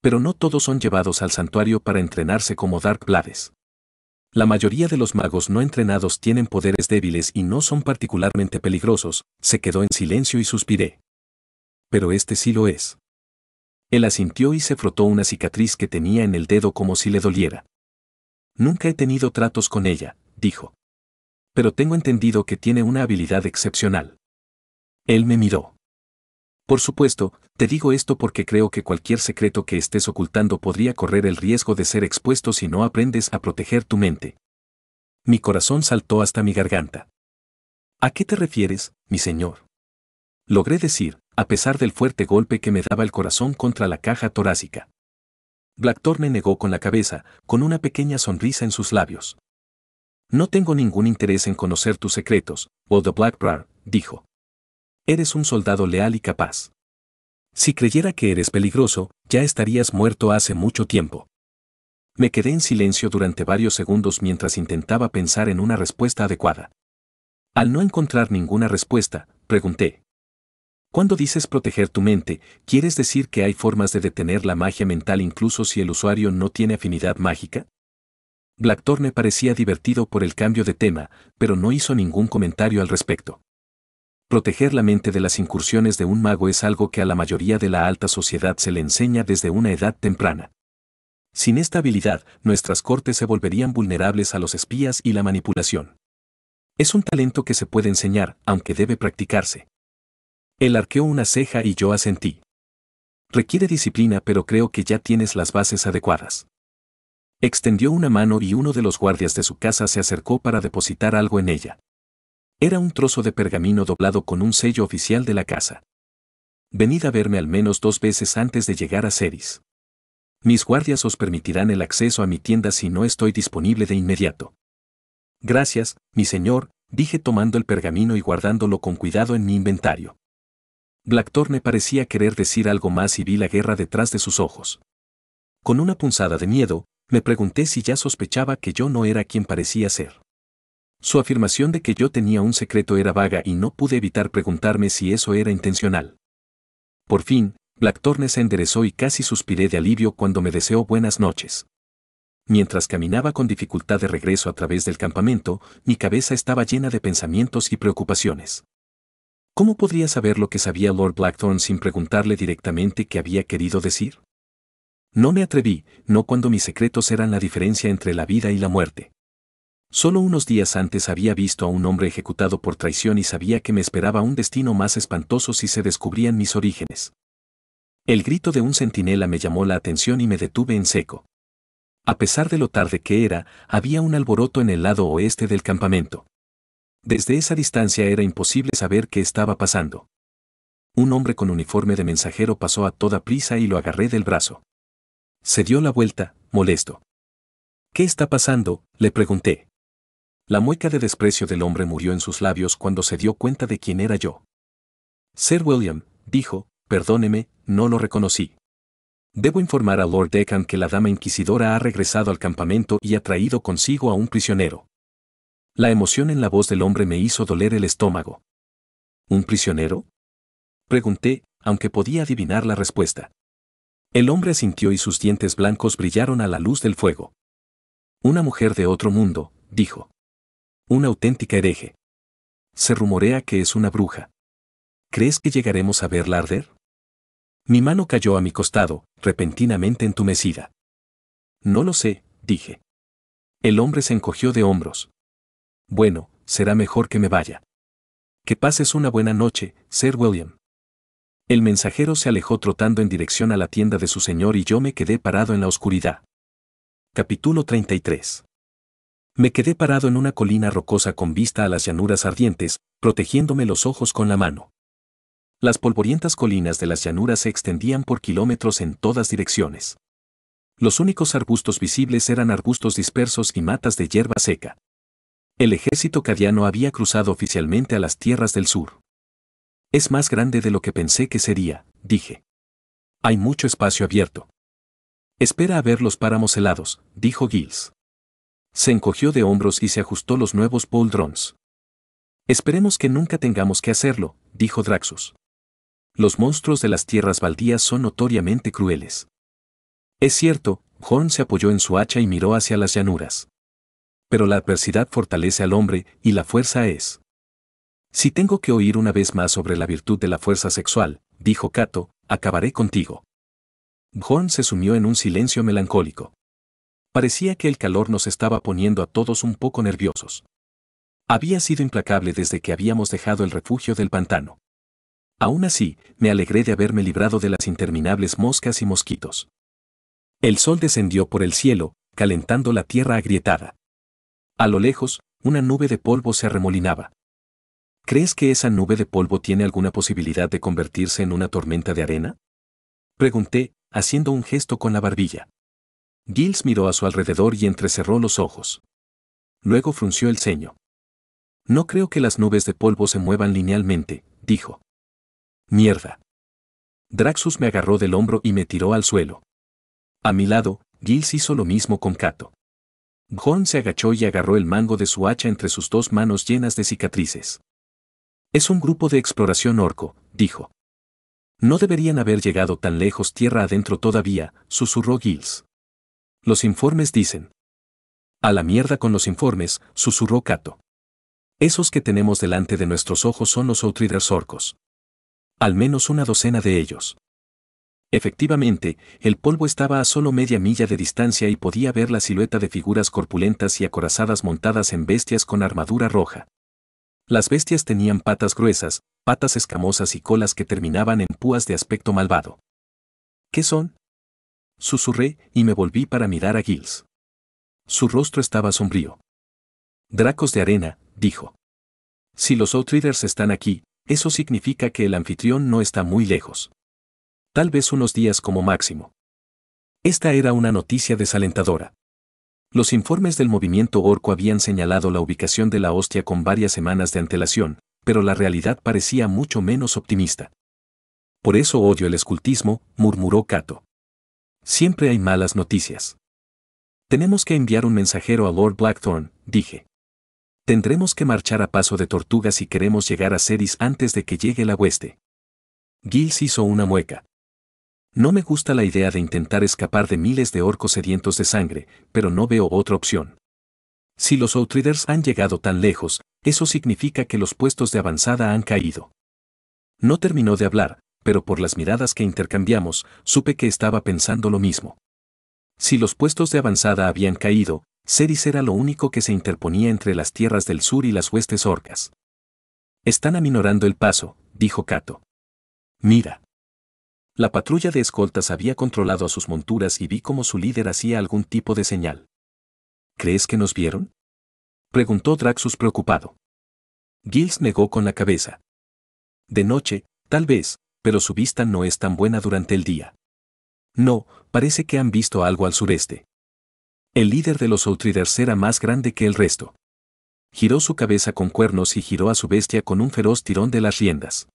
Speaker 1: Pero no todos son llevados al santuario para entrenarse como Dark Blades. La mayoría de los magos no entrenados tienen poderes débiles y no son particularmente peligrosos, se quedó en silencio y suspiré. Pero este sí lo es. Él asintió y se frotó una cicatriz que tenía en el dedo como si le doliera. Nunca he tenido tratos con ella, dijo. Pero tengo entendido que tiene una habilidad excepcional. Él me miró. Por supuesto, te digo esto porque creo que cualquier secreto que estés ocultando podría correr el riesgo de ser expuesto si no aprendes a proteger tu mente. Mi corazón saltó hasta mi garganta. ¿A qué te refieres, mi señor? Logré decir, a pesar del fuerte golpe que me daba el corazón contra la caja torácica. Blackthorne negó con la cabeza, con una pequeña sonrisa en sus labios. No tengo ningún interés en conocer tus secretos, Waldo Blackburn dijo. Eres un soldado leal y capaz. Si creyera que eres peligroso, ya estarías muerto hace mucho tiempo. Me quedé en silencio durante varios segundos mientras intentaba pensar en una respuesta adecuada. Al no encontrar ninguna respuesta, pregunté. Cuando dices proteger tu mente, ¿quieres decir que hay formas de detener la magia mental incluso si el usuario no tiene afinidad mágica? Blackthorne parecía divertido por el cambio de tema, pero no hizo ningún comentario al respecto. Proteger la mente de las incursiones de un mago es algo que a la mayoría de la alta sociedad se le enseña desde una edad temprana. Sin esta habilidad, nuestras cortes se volverían vulnerables a los espías y la manipulación. Es un talento que se puede enseñar, aunque debe practicarse. Él arqueó una ceja y yo asentí. Requiere disciplina pero creo que ya tienes las bases adecuadas. Extendió una mano y uno de los guardias de su casa se acercó para depositar algo en ella. Era un trozo de pergamino doblado con un sello oficial de la casa. Venid a verme al menos dos veces antes de llegar a Ceris. Mis guardias os permitirán el acceso a mi tienda si no estoy disponible de inmediato. Gracias, mi señor, dije tomando el pergamino y guardándolo con cuidado en mi inventario. Blackthorne parecía querer decir algo más y vi la guerra detrás de sus ojos. Con una punzada de miedo, me pregunté si ya sospechaba que yo no era quien parecía ser. Su afirmación de que yo tenía un secreto era vaga y no pude evitar preguntarme si eso era intencional. Por fin, Blackthorne se enderezó y casi suspiré de alivio cuando me deseó buenas noches. Mientras caminaba con dificultad de regreso a través del campamento, mi cabeza estaba llena de pensamientos y preocupaciones. ¿Cómo podría saber lo que sabía Lord Blackthorne sin preguntarle directamente qué había querido decir? No me atreví, no cuando mis secretos eran la diferencia entre la vida y la muerte. Solo unos días antes había visto a un hombre ejecutado por traición y sabía que me esperaba un destino más espantoso si se descubrían mis orígenes. El grito de un centinela me llamó la atención y me detuve en seco. A pesar de lo tarde que era, había un alboroto en el lado oeste del campamento. Desde esa distancia era imposible saber qué estaba pasando. Un hombre con uniforme de mensajero pasó a toda prisa y lo agarré del brazo. Se dio la vuelta, molesto. ¿Qué está pasando? le pregunté. La mueca de desprecio del hombre murió en sus labios cuando se dio cuenta de quién era yo. Sir William, dijo, perdóneme, no lo reconocí. Debo informar a Lord Deccan que la dama inquisidora ha regresado al campamento y ha traído consigo a un prisionero. La emoción en la voz del hombre me hizo doler el estómago. ¿Un prisionero? Pregunté, aunque podía adivinar la respuesta. El hombre sintió y sus dientes blancos brillaron a la luz del fuego. Una mujer de otro mundo, dijo. Una auténtica hereje. Se rumorea que es una bruja. ¿Crees que llegaremos a verla arder? Mi mano cayó a mi costado, repentinamente entumecida. No lo sé, dije. El hombre se encogió de hombros. Bueno, será mejor que me vaya. Que pases una buena noche, Sir William. El mensajero se alejó trotando en dirección a la tienda de su señor y yo me quedé parado en la oscuridad. Capítulo 33. Me quedé parado en una colina rocosa con vista a las llanuras ardientes, protegiéndome los ojos con la mano. Las polvorientas colinas de las llanuras se extendían por kilómetros en todas direcciones. Los únicos arbustos visibles eran arbustos dispersos y matas de hierba seca. El ejército cadiano había cruzado oficialmente a las tierras del sur. Es más grande de lo que pensé que sería, dije. Hay mucho espacio abierto. Espera a ver los páramos helados, dijo Gills. Se encogió de hombros y se ajustó los nuevos drones. Esperemos que nunca tengamos que hacerlo, dijo Draxus. Los monstruos de las tierras baldías son notoriamente crueles. Es cierto, Horn se apoyó en su hacha y miró hacia las llanuras pero la adversidad fortalece al hombre y la fuerza es. Si tengo que oír una vez más sobre la virtud de la fuerza sexual, dijo Cato, acabaré contigo. Horn se sumió en un silencio melancólico. Parecía que el calor nos estaba poniendo a todos un poco nerviosos. Había sido implacable desde que habíamos dejado el refugio del pantano. Aún así, me alegré de haberme librado de las interminables moscas y mosquitos. El sol descendió por el cielo, calentando la tierra agrietada. A lo lejos, una nube de polvo se arremolinaba. ¿Crees que esa nube de polvo tiene alguna posibilidad de convertirse en una tormenta de arena? Pregunté, haciendo un gesto con la barbilla. Giles miró a su alrededor y entrecerró los ojos. Luego frunció el ceño. No creo que las nubes de polvo se muevan linealmente, dijo. Mierda. Draxus me agarró del hombro y me tiró al suelo. A mi lado, Giles hizo lo mismo con Kato. Gon se agachó y agarró el mango de su hacha entre sus dos manos llenas de cicatrices. Es un grupo de exploración orco, dijo. No deberían haber llegado tan lejos tierra adentro todavía, susurró Gills. Los informes dicen. A la mierda con los informes, susurró Kato. Esos que tenemos delante de nuestros ojos son los Outriders orcos. Al menos una docena de ellos. Efectivamente, el polvo estaba a solo media milla de distancia y podía ver la silueta de figuras corpulentas y acorazadas montadas en bestias con armadura roja. Las bestias tenían patas gruesas, patas escamosas y colas que terminaban en púas de aspecto malvado. ¿Qué son? Susurré y me volví para mirar a Gills. Su rostro estaba sombrío. Dracos de arena, dijo. Si los Outriders están aquí, eso significa que el anfitrión no está muy lejos tal vez unos días como máximo. Esta era una noticia desalentadora. Los informes del movimiento orco habían señalado la ubicación de la hostia con varias semanas de antelación, pero la realidad parecía mucho menos optimista. Por eso odio el escultismo, murmuró Cato. Siempre hay malas noticias. Tenemos que enviar un mensajero a Lord Blackthorne, dije. Tendremos que marchar a paso de tortuga si queremos llegar a Ceres antes de que llegue la hueste. Giles hizo una mueca. No me gusta la idea de intentar escapar de miles de orcos sedientos de sangre, pero no veo otra opción. Si los Outriders han llegado tan lejos, eso significa que los puestos de avanzada han caído. No terminó de hablar, pero por las miradas que intercambiamos, supe que estaba pensando lo mismo. Si los puestos de avanzada habían caído, Ceris era lo único que se interponía entre las tierras del sur y las huestes orcas. Están aminorando el paso, dijo Cato. Mira. La patrulla de escoltas había controlado a sus monturas y vi cómo su líder hacía algún tipo de señal. ¿Crees que nos vieron? Preguntó Draxus preocupado. Giles negó con la cabeza. De noche, tal vez, pero su vista no es tan buena durante el día. No, parece que han visto algo al sureste. El líder de los Outriders era más grande que el resto. Giró su cabeza con cuernos y giró a su bestia con un feroz tirón de las riendas.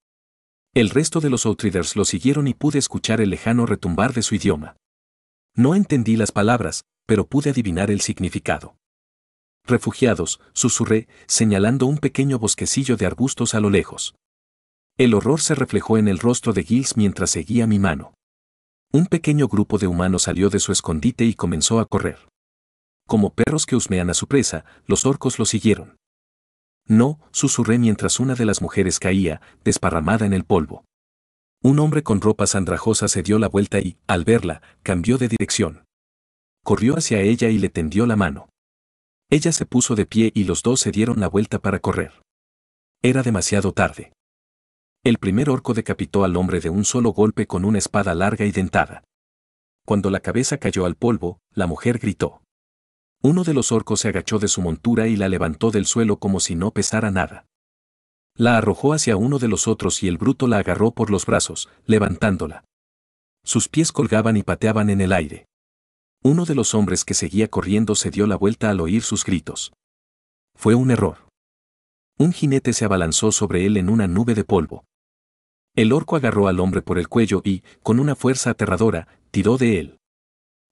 Speaker 1: El resto de los Outriders lo siguieron y pude escuchar el lejano retumbar de su idioma. No entendí las palabras, pero pude adivinar el significado. Refugiados, susurré, señalando un pequeño bosquecillo de arbustos a lo lejos. El horror se reflejó en el rostro de Gills mientras seguía mi mano. Un pequeño grupo de humanos salió de su escondite y comenzó a correr. Como perros que husmean a su presa, los orcos lo siguieron. No, susurré mientras una de las mujeres caía, desparramada en el polvo. Un hombre con ropa sandrajosa se dio la vuelta y, al verla, cambió de dirección. Corrió hacia ella y le tendió la mano. Ella se puso de pie y los dos se dieron la vuelta para correr. Era demasiado tarde. El primer orco decapitó al hombre de un solo golpe con una espada larga y dentada. Cuando la cabeza cayó al polvo, la mujer gritó. Uno de los orcos se agachó de su montura y la levantó del suelo como si no pesara nada. La arrojó hacia uno de los otros y el bruto la agarró por los brazos, levantándola. Sus pies colgaban y pateaban en el aire. Uno de los hombres que seguía corriendo se dio la vuelta al oír sus gritos. Fue un error. Un jinete se abalanzó sobre él en una nube de polvo. El orco agarró al hombre por el cuello y, con una fuerza aterradora, tiró de él.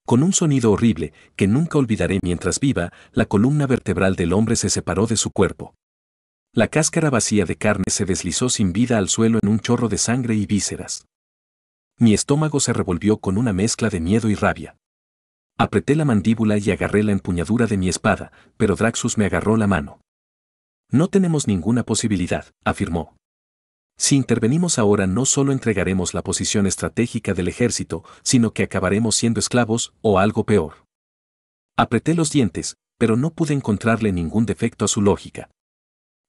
Speaker 1: Con un sonido horrible, que nunca olvidaré mientras viva, la columna vertebral del hombre se separó de su cuerpo. La cáscara vacía de carne se deslizó sin vida al suelo en un chorro de sangre y vísceras. Mi estómago se revolvió con una mezcla de miedo y rabia. Apreté la mandíbula y agarré la empuñadura de mi espada, pero Draxus me agarró la mano. No tenemos ninguna posibilidad, afirmó. Si intervenimos ahora no solo entregaremos la posición estratégica del ejército, sino que acabaremos siendo esclavos o algo peor. Apreté los dientes, pero no pude encontrarle ningún defecto a su lógica.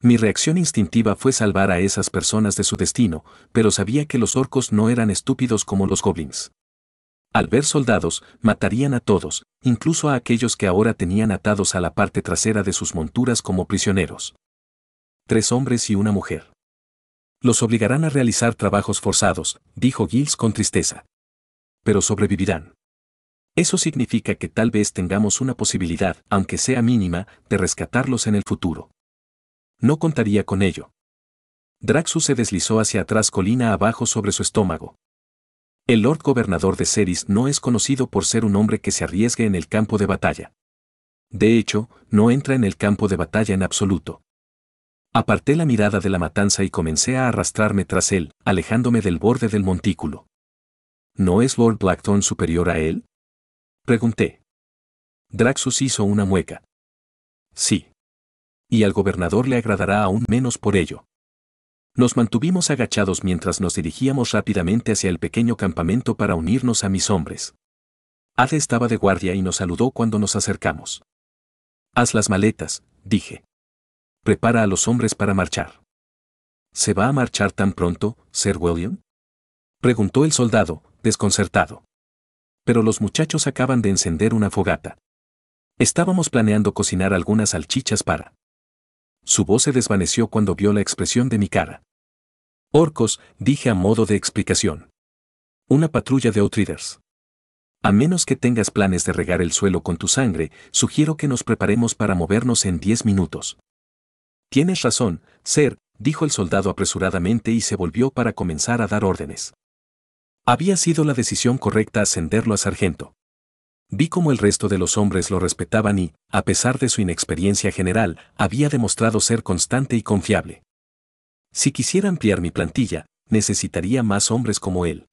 Speaker 1: Mi reacción instintiva fue salvar a esas personas de su destino, pero sabía que los orcos no eran estúpidos como los goblins. Al ver soldados, matarían a todos, incluso a aquellos que ahora tenían atados a la parte trasera de sus monturas como prisioneros. Tres hombres y una mujer. Los obligarán a realizar trabajos forzados, dijo Giles con tristeza. Pero sobrevivirán. Eso significa que tal vez tengamos una posibilidad, aunque sea mínima, de rescatarlos en el futuro. No contaría con ello. Draxus se deslizó hacia atrás colina abajo sobre su estómago. El Lord Gobernador de Ceris no es conocido por ser un hombre que se arriesgue en el campo de batalla. De hecho, no entra en el campo de batalla en absoluto. Aparté la mirada de la matanza y comencé a arrastrarme tras él, alejándome del borde del montículo. ¿No es Lord Blackthorn superior a él? Pregunté. Draxus hizo una mueca. Sí. Y al gobernador le agradará aún menos por ello. Nos mantuvimos agachados mientras nos dirigíamos rápidamente hacia el pequeño campamento para unirnos a mis hombres. Ade estaba de guardia y nos saludó cuando nos acercamos. Haz las maletas, dije. Prepara a los hombres para marchar. ¿Se va a marchar tan pronto, Sir William? Preguntó el soldado, desconcertado. Pero los muchachos acaban de encender una fogata. Estábamos planeando cocinar algunas salchichas para... Su voz se desvaneció cuando vio la expresión de mi cara. Orcos, dije a modo de explicación. Una patrulla de Outriders. A menos que tengas planes de regar el suelo con tu sangre, sugiero que nos preparemos para movernos en diez minutos. Tienes razón, Ser, dijo el soldado apresuradamente y se volvió para comenzar a dar órdenes. Había sido la decisión correcta ascenderlo a sargento. Vi cómo el resto de los hombres lo respetaban y, a pesar de su inexperiencia general, había demostrado ser constante y confiable. Si quisiera ampliar mi plantilla, necesitaría más hombres como él.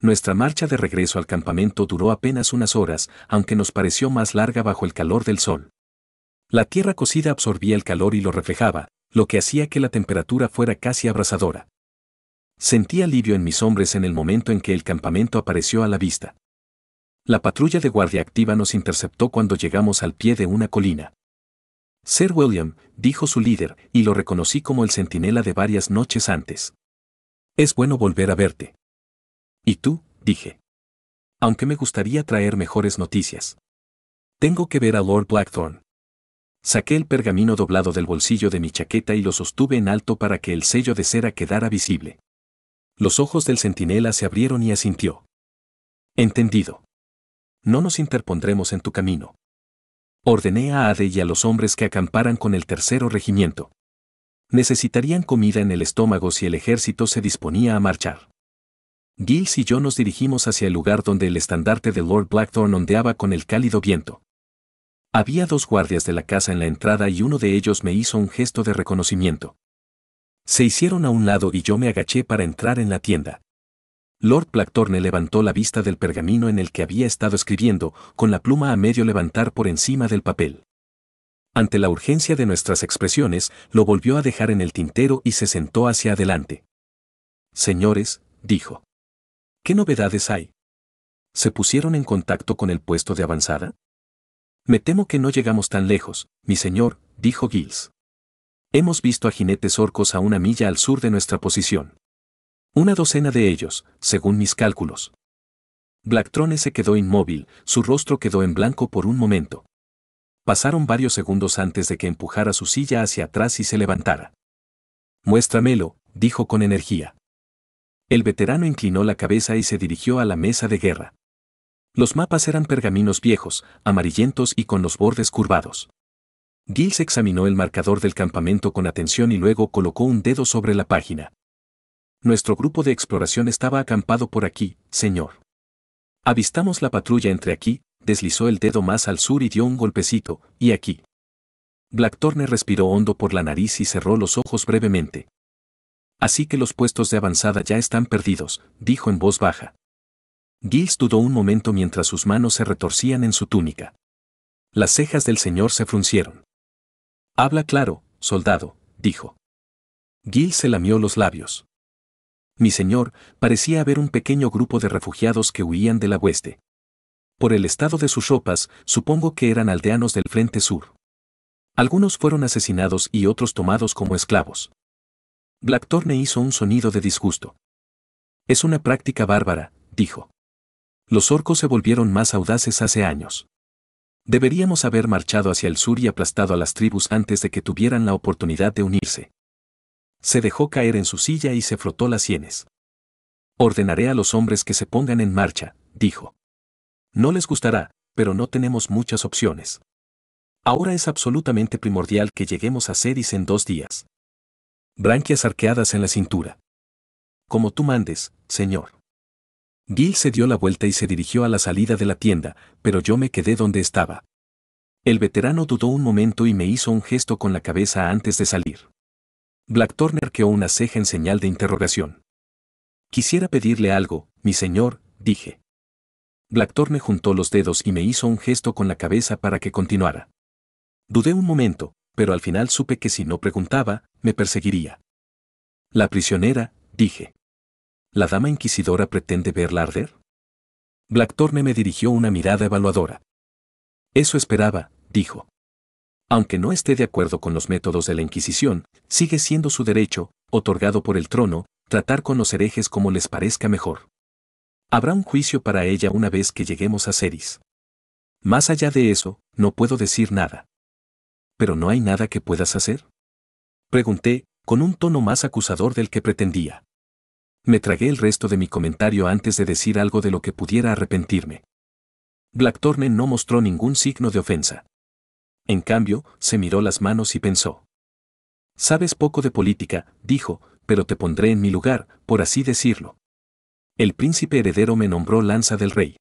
Speaker 1: Nuestra marcha de regreso al campamento duró apenas unas horas, aunque nos pareció más larga bajo el calor del sol. La tierra cocida absorbía el calor y lo reflejaba, lo que hacía que la temperatura fuera casi abrasadora. Sentí alivio en mis hombres en el momento en que el campamento apareció a la vista. La patrulla de guardia activa nos interceptó cuando llegamos al pie de una colina. Sir William, dijo su líder, y lo reconocí como el centinela de varias noches antes. Es bueno volver a verte. ¿Y tú? dije. Aunque me gustaría traer mejores noticias. Tengo que ver a Lord Blackthorne. Saqué el pergamino doblado del bolsillo de mi chaqueta y lo sostuve en alto para que el sello de cera quedara visible. Los ojos del centinela se abrieron y asintió. Entendido. No nos interpondremos en tu camino. Ordené a Ade y a los hombres que acamparan con el tercero regimiento. Necesitarían comida en el estómago si el ejército se disponía a marchar. Giles y yo nos dirigimos hacia el lugar donde el estandarte de Lord Blackthorne ondeaba con el cálido viento. Había dos guardias de la casa en la entrada y uno de ellos me hizo un gesto de reconocimiento. Se hicieron a un lado y yo me agaché para entrar en la tienda. Lord plactorne levantó la vista del pergamino en el que había estado escribiendo, con la pluma a medio levantar por encima del papel. Ante la urgencia de nuestras expresiones, lo volvió a dejar en el tintero y se sentó hacia adelante. Señores, dijo. ¿Qué novedades hay? ¿Se pusieron en contacto con el puesto de avanzada? Me temo que no llegamos tan lejos, mi señor, dijo Gills. Hemos visto a jinetes orcos a una milla al sur de nuestra posición. Una docena de ellos, según mis cálculos. Blacktrone se quedó inmóvil, su rostro quedó en blanco por un momento. Pasaron varios segundos antes de que empujara su silla hacia atrás y se levantara. Muéstramelo, dijo con energía. El veterano inclinó la cabeza y se dirigió a la mesa de guerra. Los mapas eran pergaminos viejos, amarillentos y con los bordes curvados. Giles examinó el marcador del campamento con atención y luego colocó un dedo sobre la página. Nuestro grupo de exploración estaba acampado por aquí, señor. Avistamos la patrulla entre aquí, deslizó el dedo más al sur y dio un golpecito, y aquí. Blackthorne respiró hondo por la nariz y cerró los ojos brevemente. Así que los puestos de avanzada ya están perdidos, dijo en voz baja. Giles dudó un momento mientras sus manos se retorcían en su túnica. Las cejas del señor se fruncieron. Habla claro, soldado, dijo. Giles se lamió los labios. Mi señor, parecía haber un pequeño grupo de refugiados que huían de la hueste. Por el estado de sus ropas, supongo que eran aldeanos del Frente Sur. Algunos fueron asesinados y otros tomados como esclavos. Blackthorne hizo un sonido de disgusto. Es una práctica bárbara, dijo. Los orcos se volvieron más audaces hace años. Deberíamos haber marchado hacia el sur y aplastado a las tribus antes de que tuvieran la oportunidad de unirse. Se dejó caer en su silla y se frotó las sienes. Ordenaré a los hombres que se pongan en marcha, dijo. No les gustará, pero no tenemos muchas opciones. Ahora es absolutamente primordial que lleguemos a Cedis en dos días. Branquias arqueadas en la cintura. Como tú mandes, señor. Gil se dio la vuelta y se dirigió a la salida de la tienda, pero yo me quedé donde estaba. El veterano dudó un momento y me hizo un gesto con la cabeza antes de salir. Blackthorne arqueó una ceja en señal de interrogación. Quisiera pedirle algo, mi señor, dije. Blackthorne juntó los dedos y me hizo un gesto con la cabeza para que continuara. Dudé un momento, pero al final supe que si no preguntaba, me perseguiría. La prisionera, dije. ¿La dama inquisidora pretende verla arder? Blackthorne me dirigió una mirada evaluadora. Eso esperaba, dijo. Aunque no esté de acuerdo con los métodos de la Inquisición, sigue siendo su derecho, otorgado por el trono, tratar con los herejes como les parezca mejor. Habrá un juicio para ella una vez que lleguemos a Ceris. Más allá de eso, no puedo decir nada. ¿Pero no hay nada que puedas hacer? Pregunté, con un tono más acusador del que pretendía me tragué el resto de mi comentario antes de decir algo de lo que pudiera arrepentirme. Blackthorne no mostró ningún signo de ofensa. En cambio, se miró las manos y pensó. Sabes poco de política, dijo, pero te pondré en mi lugar, por así decirlo. El príncipe heredero me nombró Lanza del Rey.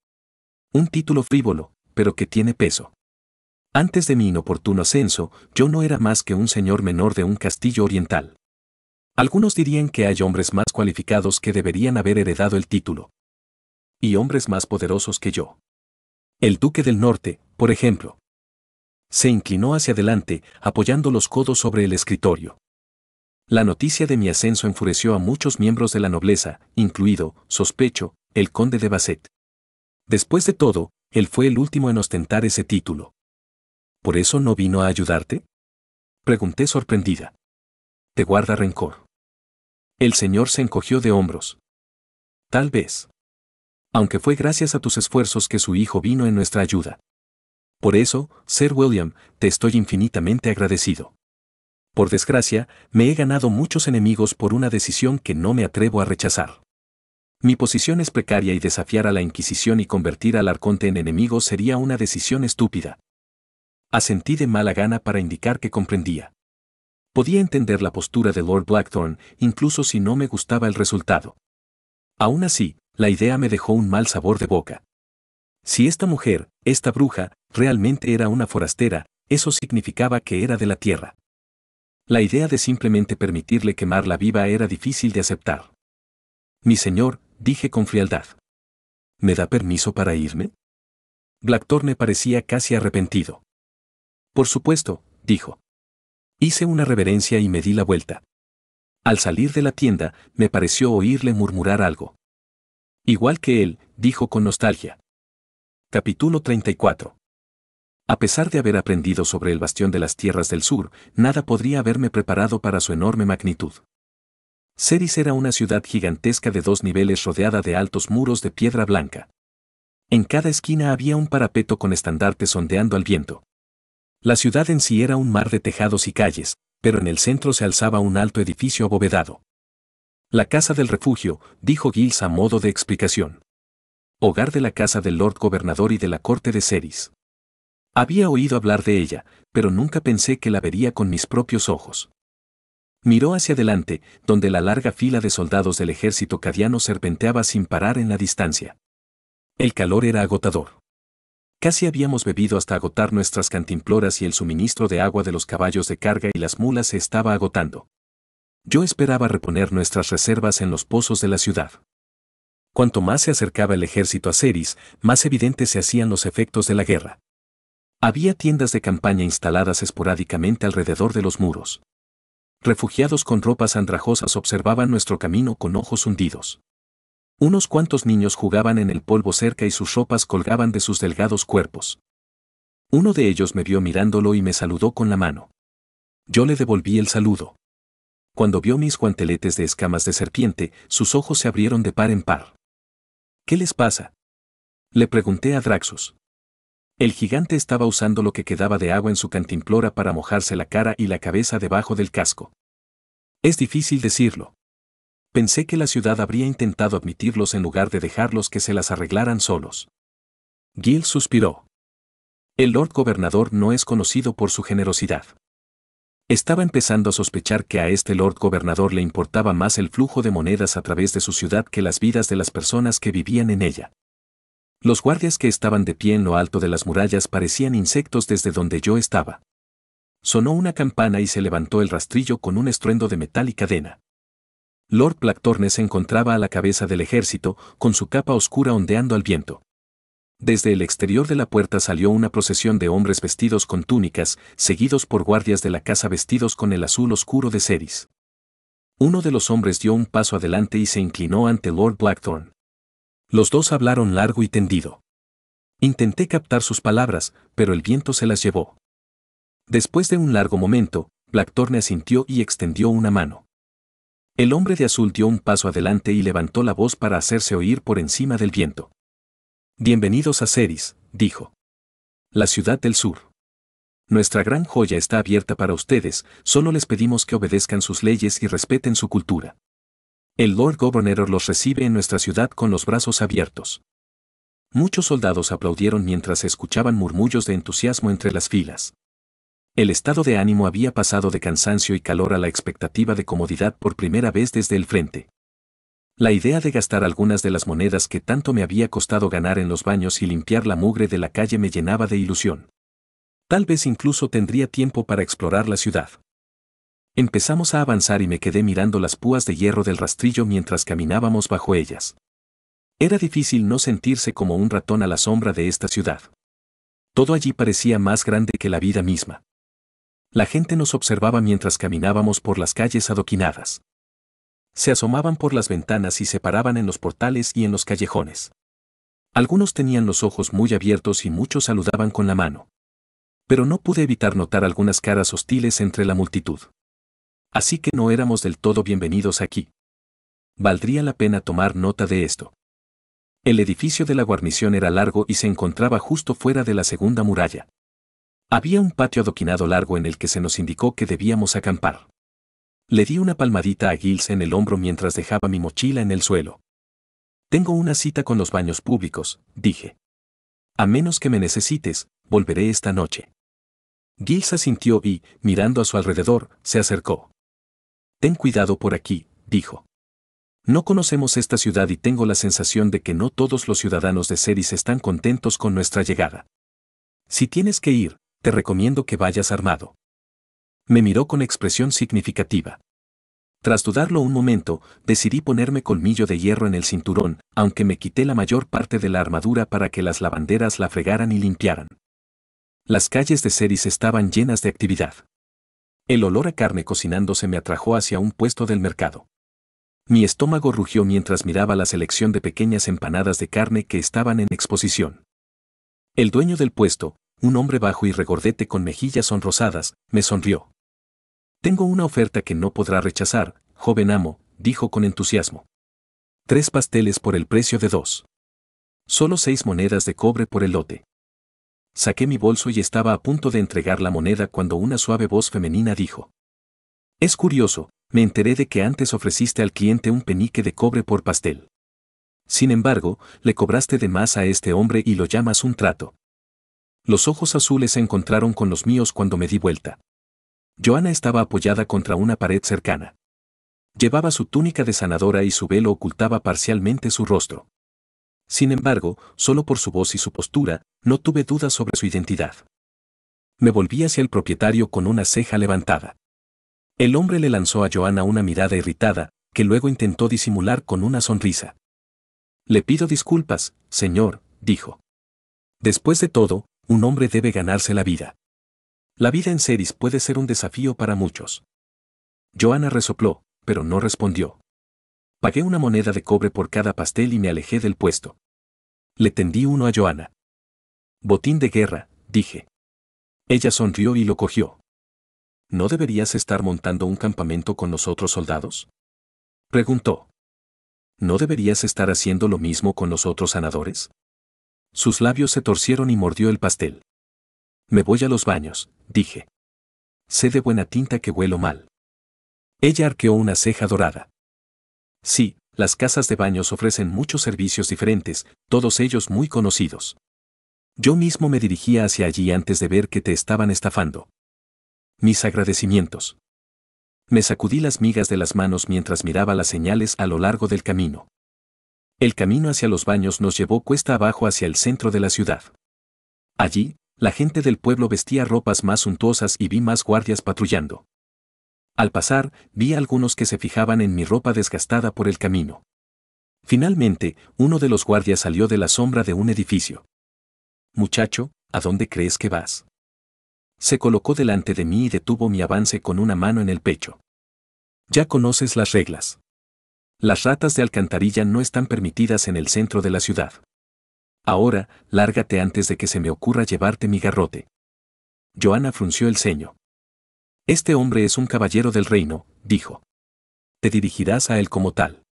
Speaker 1: Un título frívolo, pero que tiene peso. Antes de mi inoportuno ascenso, yo no era más que un señor menor de un castillo oriental. Algunos dirían que hay hombres más cualificados que deberían haber heredado el título. Y hombres más poderosos que yo. El duque del norte, por ejemplo. Se inclinó hacia adelante, apoyando los codos sobre el escritorio. La noticia de mi ascenso enfureció a muchos miembros de la nobleza, incluido, sospecho, el conde de Basset. Después de todo, él fue el último en ostentar ese título. ¿Por eso no vino a ayudarte? Pregunté sorprendida. ¿Te guarda rencor? El Señor se encogió de hombros. Tal vez. Aunque fue gracias a tus esfuerzos que su hijo vino en nuestra ayuda. Por eso, Sir William, te estoy infinitamente agradecido. Por desgracia, me he ganado muchos enemigos por una decisión que no me atrevo a rechazar. Mi posición es precaria y desafiar a la Inquisición y convertir al arconte en enemigo sería una decisión estúpida. Asentí de mala gana para indicar que comprendía. Podía entender la postura de Lord Blackthorne, incluso si no me gustaba el resultado. Aún así, la idea me dejó un mal sabor de boca. Si esta mujer, esta bruja, realmente era una forastera, eso significaba que era de la Tierra. La idea de simplemente permitirle quemarla viva era difícil de aceptar. Mi señor, dije con frialdad. ¿Me da permiso para irme? Blackthorne parecía casi arrepentido. Por supuesto, dijo. Hice una reverencia y me di la vuelta. Al salir de la tienda, me pareció oírle murmurar algo. Igual que él, dijo con nostalgia. Capítulo 34. A pesar de haber aprendido sobre el bastión de las tierras del sur, nada podría haberme preparado para su enorme magnitud. Ceris era una ciudad gigantesca de dos niveles rodeada de altos muros de piedra blanca. En cada esquina había un parapeto con estandartes sondeando al viento. La ciudad en sí era un mar de tejados y calles, pero en el centro se alzaba un alto edificio abovedado. La casa del refugio, dijo Giles a modo de explicación. Hogar de la casa del Lord Gobernador y de la corte de Ceris. Había oído hablar de ella, pero nunca pensé que la vería con mis propios ojos. Miró hacia adelante, donde la larga fila de soldados del ejército cadiano serpenteaba sin parar en la distancia. El calor era agotador. Casi habíamos bebido hasta agotar nuestras cantimploras y el suministro de agua de los caballos de carga y las mulas se estaba agotando. Yo esperaba reponer nuestras reservas en los pozos de la ciudad. Cuanto más se acercaba el ejército a Ceres, más evidentes se hacían los efectos de la guerra. Había tiendas de campaña instaladas esporádicamente alrededor de los muros. Refugiados con ropas andrajosas observaban nuestro camino con ojos hundidos. Unos cuantos niños jugaban en el polvo cerca y sus ropas colgaban de sus delgados cuerpos. Uno de ellos me vio mirándolo y me saludó con la mano. Yo le devolví el saludo. Cuando vio mis guanteletes de escamas de serpiente, sus ojos se abrieron de par en par. ¿Qué les pasa? Le pregunté a Draxus. El gigante estaba usando lo que quedaba de agua en su cantimplora para mojarse la cara y la cabeza debajo del casco. Es difícil decirlo. Pensé que la ciudad habría intentado admitirlos en lugar de dejarlos que se las arreglaran solos. Gil suspiró. El Lord Gobernador no es conocido por su generosidad. Estaba empezando a sospechar que a este Lord Gobernador le importaba más el flujo de monedas a través de su ciudad que las vidas de las personas que vivían en ella. Los guardias que estaban de pie en lo alto de las murallas parecían insectos desde donde yo estaba. Sonó una campana y se levantó el rastrillo con un estruendo de metal y cadena. Lord Blackthorne se encontraba a la cabeza del ejército, con su capa oscura ondeando al viento. Desde el exterior de la puerta salió una procesión de hombres vestidos con túnicas, seguidos por guardias de la casa vestidos con el azul oscuro de Ceris. Uno de los hombres dio un paso adelante y se inclinó ante Lord Blackthorne. Los dos hablaron largo y tendido. Intenté captar sus palabras, pero el viento se las llevó. Después de un largo momento, Blackthorne asintió y extendió una mano. El hombre de azul dio un paso adelante y levantó la voz para hacerse oír por encima del viento. Bienvenidos a Ceris, dijo. La ciudad del sur. Nuestra gran joya está abierta para ustedes, solo les pedimos que obedezcan sus leyes y respeten su cultura. El Lord Gobernador los recibe en nuestra ciudad con los brazos abiertos. Muchos soldados aplaudieron mientras escuchaban murmullos de entusiasmo entre las filas. El estado de ánimo había pasado de cansancio y calor a la expectativa de comodidad por primera vez desde el frente. La idea de gastar algunas de las monedas que tanto me había costado ganar en los baños y limpiar la mugre de la calle me llenaba de ilusión. Tal vez incluso tendría tiempo para explorar la ciudad. Empezamos a avanzar y me quedé mirando las púas de hierro del rastrillo mientras caminábamos bajo ellas. Era difícil no sentirse como un ratón a la sombra de esta ciudad. Todo allí parecía más grande que la vida misma. La gente nos observaba mientras caminábamos por las calles adoquinadas. Se asomaban por las ventanas y se paraban en los portales y en los callejones. Algunos tenían los ojos muy abiertos y muchos saludaban con la mano. Pero no pude evitar notar algunas caras hostiles entre la multitud. Así que no éramos del todo bienvenidos aquí. Valdría la pena tomar nota de esto. El edificio de la guarnición era largo y se encontraba justo fuera de la segunda muralla. Había un patio adoquinado largo en el que se nos indicó que debíamos acampar. Le di una palmadita a Gils en el hombro mientras dejaba mi mochila en el suelo. Tengo una cita con los baños públicos, dije. A menos que me necesites, volveré esta noche. Gils asintió y, mirando a su alrededor, se acercó. Ten cuidado por aquí, dijo. No conocemos esta ciudad y tengo la sensación de que no todos los ciudadanos de Ceris están contentos con nuestra llegada. Si tienes que ir, te recomiendo que vayas armado. Me miró con expresión significativa. Tras dudarlo un momento, decidí ponerme colmillo de hierro en el cinturón, aunque me quité la mayor parte de la armadura para que las lavanderas la fregaran y limpiaran. Las calles de Ceris estaban llenas de actividad. El olor a carne cocinándose me atrajo hacia un puesto del mercado. Mi estómago rugió mientras miraba la selección de pequeñas empanadas de carne que estaban en exposición. El dueño del puesto, un hombre bajo y regordete con mejillas sonrosadas, me sonrió. Tengo una oferta que no podrá rechazar, joven amo, dijo con entusiasmo. Tres pasteles por el precio de dos. Solo seis monedas de cobre por el lote. Saqué mi bolso y estaba a punto de entregar la moneda cuando una suave voz femenina dijo. Es curioso, me enteré de que antes ofreciste al cliente un penique de cobre por pastel. Sin embargo, le cobraste de más a este hombre y lo llamas un trato. Los ojos azules se encontraron con los míos cuando me di vuelta. Joana estaba apoyada contra una pared cercana. Llevaba su túnica de sanadora y su velo ocultaba parcialmente su rostro. Sin embargo, solo por su voz y su postura, no tuve dudas sobre su identidad. Me volví hacia el propietario con una ceja levantada. El hombre le lanzó a Joana una mirada irritada, que luego intentó disimular con una sonrisa. Le pido disculpas, señor, dijo. Después de todo, un hombre debe ganarse la vida. La vida en Ceres puede ser un desafío para muchos. Joana resopló, pero no respondió. Pagué una moneda de cobre por cada pastel y me alejé del puesto. Le tendí uno a Joana. Botín de guerra, dije. Ella sonrió y lo cogió. ¿No deberías estar montando un campamento con los otros soldados? Preguntó. ¿No deberías estar haciendo lo mismo con los otros sanadores? Sus labios se torcieron y mordió el pastel. Me voy a los baños, dije. Sé de buena tinta que huelo mal. Ella arqueó una ceja dorada. Sí, las casas de baños ofrecen muchos servicios diferentes, todos ellos muy conocidos. Yo mismo me dirigía hacia allí antes de ver que te estaban estafando. Mis agradecimientos. Me sacudí las migas de las manos mientras miraba las señales a lo largo del camino. El camino hacia los baños nos llevó cuesta abajo hacia el centro de la ciudad. Allí, la gente del pueblo vestía ropas más suntuosas y vi más guardias patrullando. Al pasar, vi algunos que se fijaban en mi ropa desgastada por el camino. Finalmente, uno de los guardias salió de la sombra de un edificio. Muchacho, ¿a dónde crees que vas? Se colocó delante de mí y detuvo mi avance con una mano en el pecho. Ya conoces las reglas. Las ratas de alcantarilla no están permitidas en el centro de la ciudad. Ahora, lárgate antes de que se me ocurra llevarte mi garrote. Joana frunció el ceño. Este hombre es un caballero del reino, dijo. Te dirigirás a él como tal.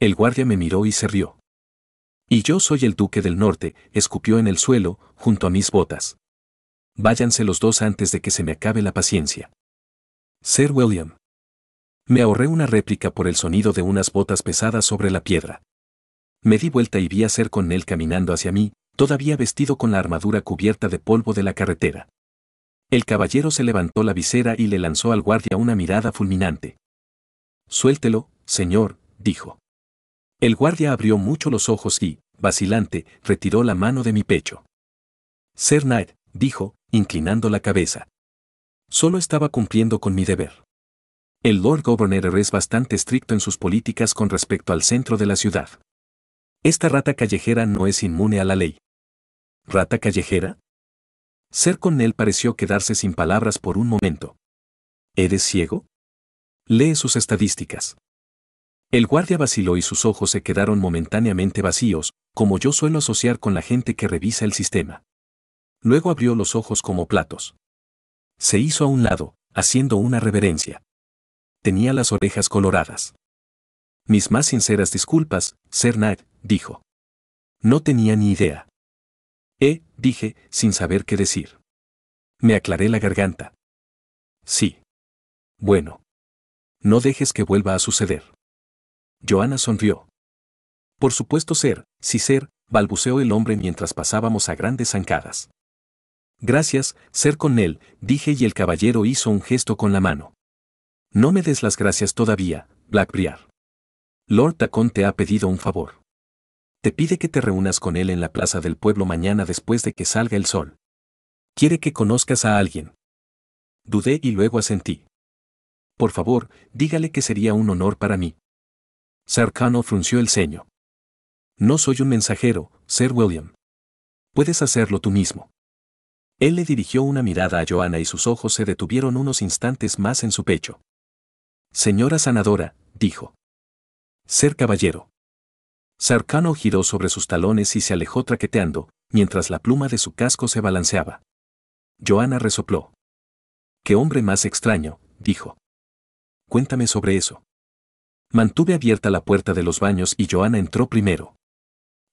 Speaker 1: El guardia me miró y se rió. Y yo soy el duque del norte, escupió en el suelo, junto a mis botas. Váyanse los dos antes de que se me acabe la paciencia. Sir William. Me ahorré una réplica por el sonido de unas botas pesadas sobre la piedra. Me di vuelta y vi a Ser con él caminando hacia mí, todavía vestido con la armadura cubierta de polvo de la carretera. El caballero se levantó la visera y le lanzó al guardia una mirada fulminante. Suéltelo, señor, dijo. El guardia abrió mucho los ojos y, vacilante, retiró la mano de mi pecho. Ser Knight, dijo, inclinando la cabeza. Solo estaba cumpliendo con mi deber. El Lord Governor es bastante estricto en sus políticas con respecto al centro de la ciudad. Esta rata callejera no es inmune a la ley. ¿Rata callejera? Ser con él pareció quedarse sin palabras por un momento. ¿Eres ciego? Lee sus estadísticas. El guardia vaciló y sus ojos se quedaron momentáneamente vacíos, como yo suelo asociar con la gente que revisa el sistema. Luego abrió los ojos como platos. Se hizo a un lado, haciendo una reverencia. Tenía las orejas coloradas. Mis más sinceras disculpas, Cernag, dijo. No tenía ni idea. Eh, dije, sin saber qué decir. Me aclaré la garganta. Sí. Bueno. No dejes que vuelva a suceder. Joana sonrió. Por supuesto ser, sí ser, balbuceó el hombre mientras pasábamos a grandes zancadas. Gracias, ser con él, dije y el caballero hizo un gesto con la mano. No me des las gracias todavía, Blackbriar. Lord Tacón te ha pedido un favor. Te pide que te reúnas con él en la plaza del pueblo mañana después de que salga el sol. Quiere que conozcas a alguien. Dudé y luego asentí. Por favor, dígale que sería un honor para mí. Sarcano frunció el ceño. No soy un mensajero, Sir William. Puedes hacerlo tú mismo. Él le dirigió una mirada a Joanna y sus ojos se detuvieron unos instantes más en su pecho. Señora sanadora, dijo. Ser caballero. Sarcano giró sobre sus talones y se alejó traqueteando, mientras la pluma de su casco se balanceaba. Joana resopló. Qué hombre más extraño, dijo. Cuéntame sobre eso. Mantuve abierta la puerta de los baños y Joana entró primero.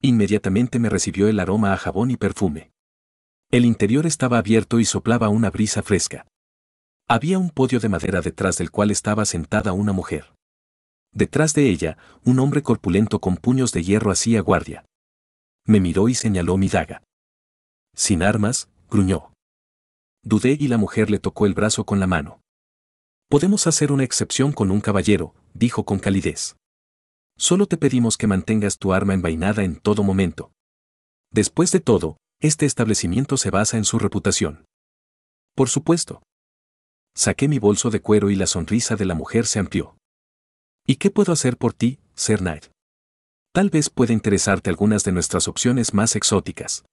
Speaker 1: Inmediatamente me recibió el aroma a jabón y perfume. El interior estaba abierto y soplaba una brisa fresca. Había un podio de madera detrás del cual estaba sentada una mujer. Detrás de ella, un hombre corpulento con puños de hierro hacía guardia. Me miró y señaló mi daga. Sin armas, gruñó. Dudé y la mujer le tocó el brazo con la mano. Podemos hacer una excepción con un caballero, dijo con calidez. Solo te pedimos que mantengas tu arma envainada en todo momento. Después de todo, este establecimiento se basa en su reputación. Por supuesto, Saqué mi bolso de cuero y la sonrisa de la mujer se amplió. ¿Y qué puedo hacer por ti, Knight? Tal vez pueda interesarte algunas de nuestras opciones más exóticas.